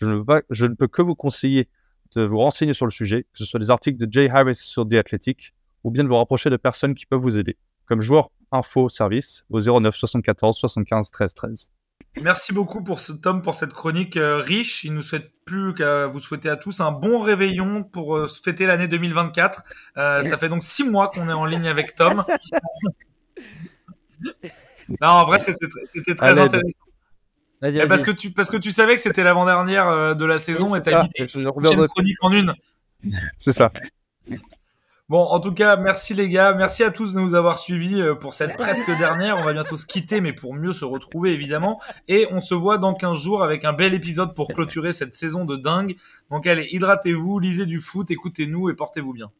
je ne, peux pas, je ne peux que vous conseiller de vous renseigner sur le sujet, que ce soit des articles de Jay Harris sur The Athletic, ou bien de vous rapprocher de personnes qui peuvent vous aider, comme joueur info service au 09 74 75 13 13. Merci beaucoup pour ce Tom, pour cette chronique euh, riche. Il nous souhaite plus que vous souhaiter à tous un bon réveillon pour euh, fêter l'année 2024. Euh, ça fait donc six mois qu'on est en ligne avec Tom. *laughs* non, en vrai, c'était très intéressant parce, que tu, parce que tu savais que c'était l'avant-dernière euh, de la saison et t'as une chronique en une. *laughs* C'est ça. Bon, en tout cas, merci les gars. Merci à tous de nous avoir suivis euh, pour cette presque dernière. On va bientôt se quitter, mais pour mieux se retrouver, évidemment. Et on se voit dans 15 jours avec un bel épisode pour clôturer cette saison de dingue. Donc allez, hydratez-vous, lisez du foot, écoutez-nous et portez-vous bien.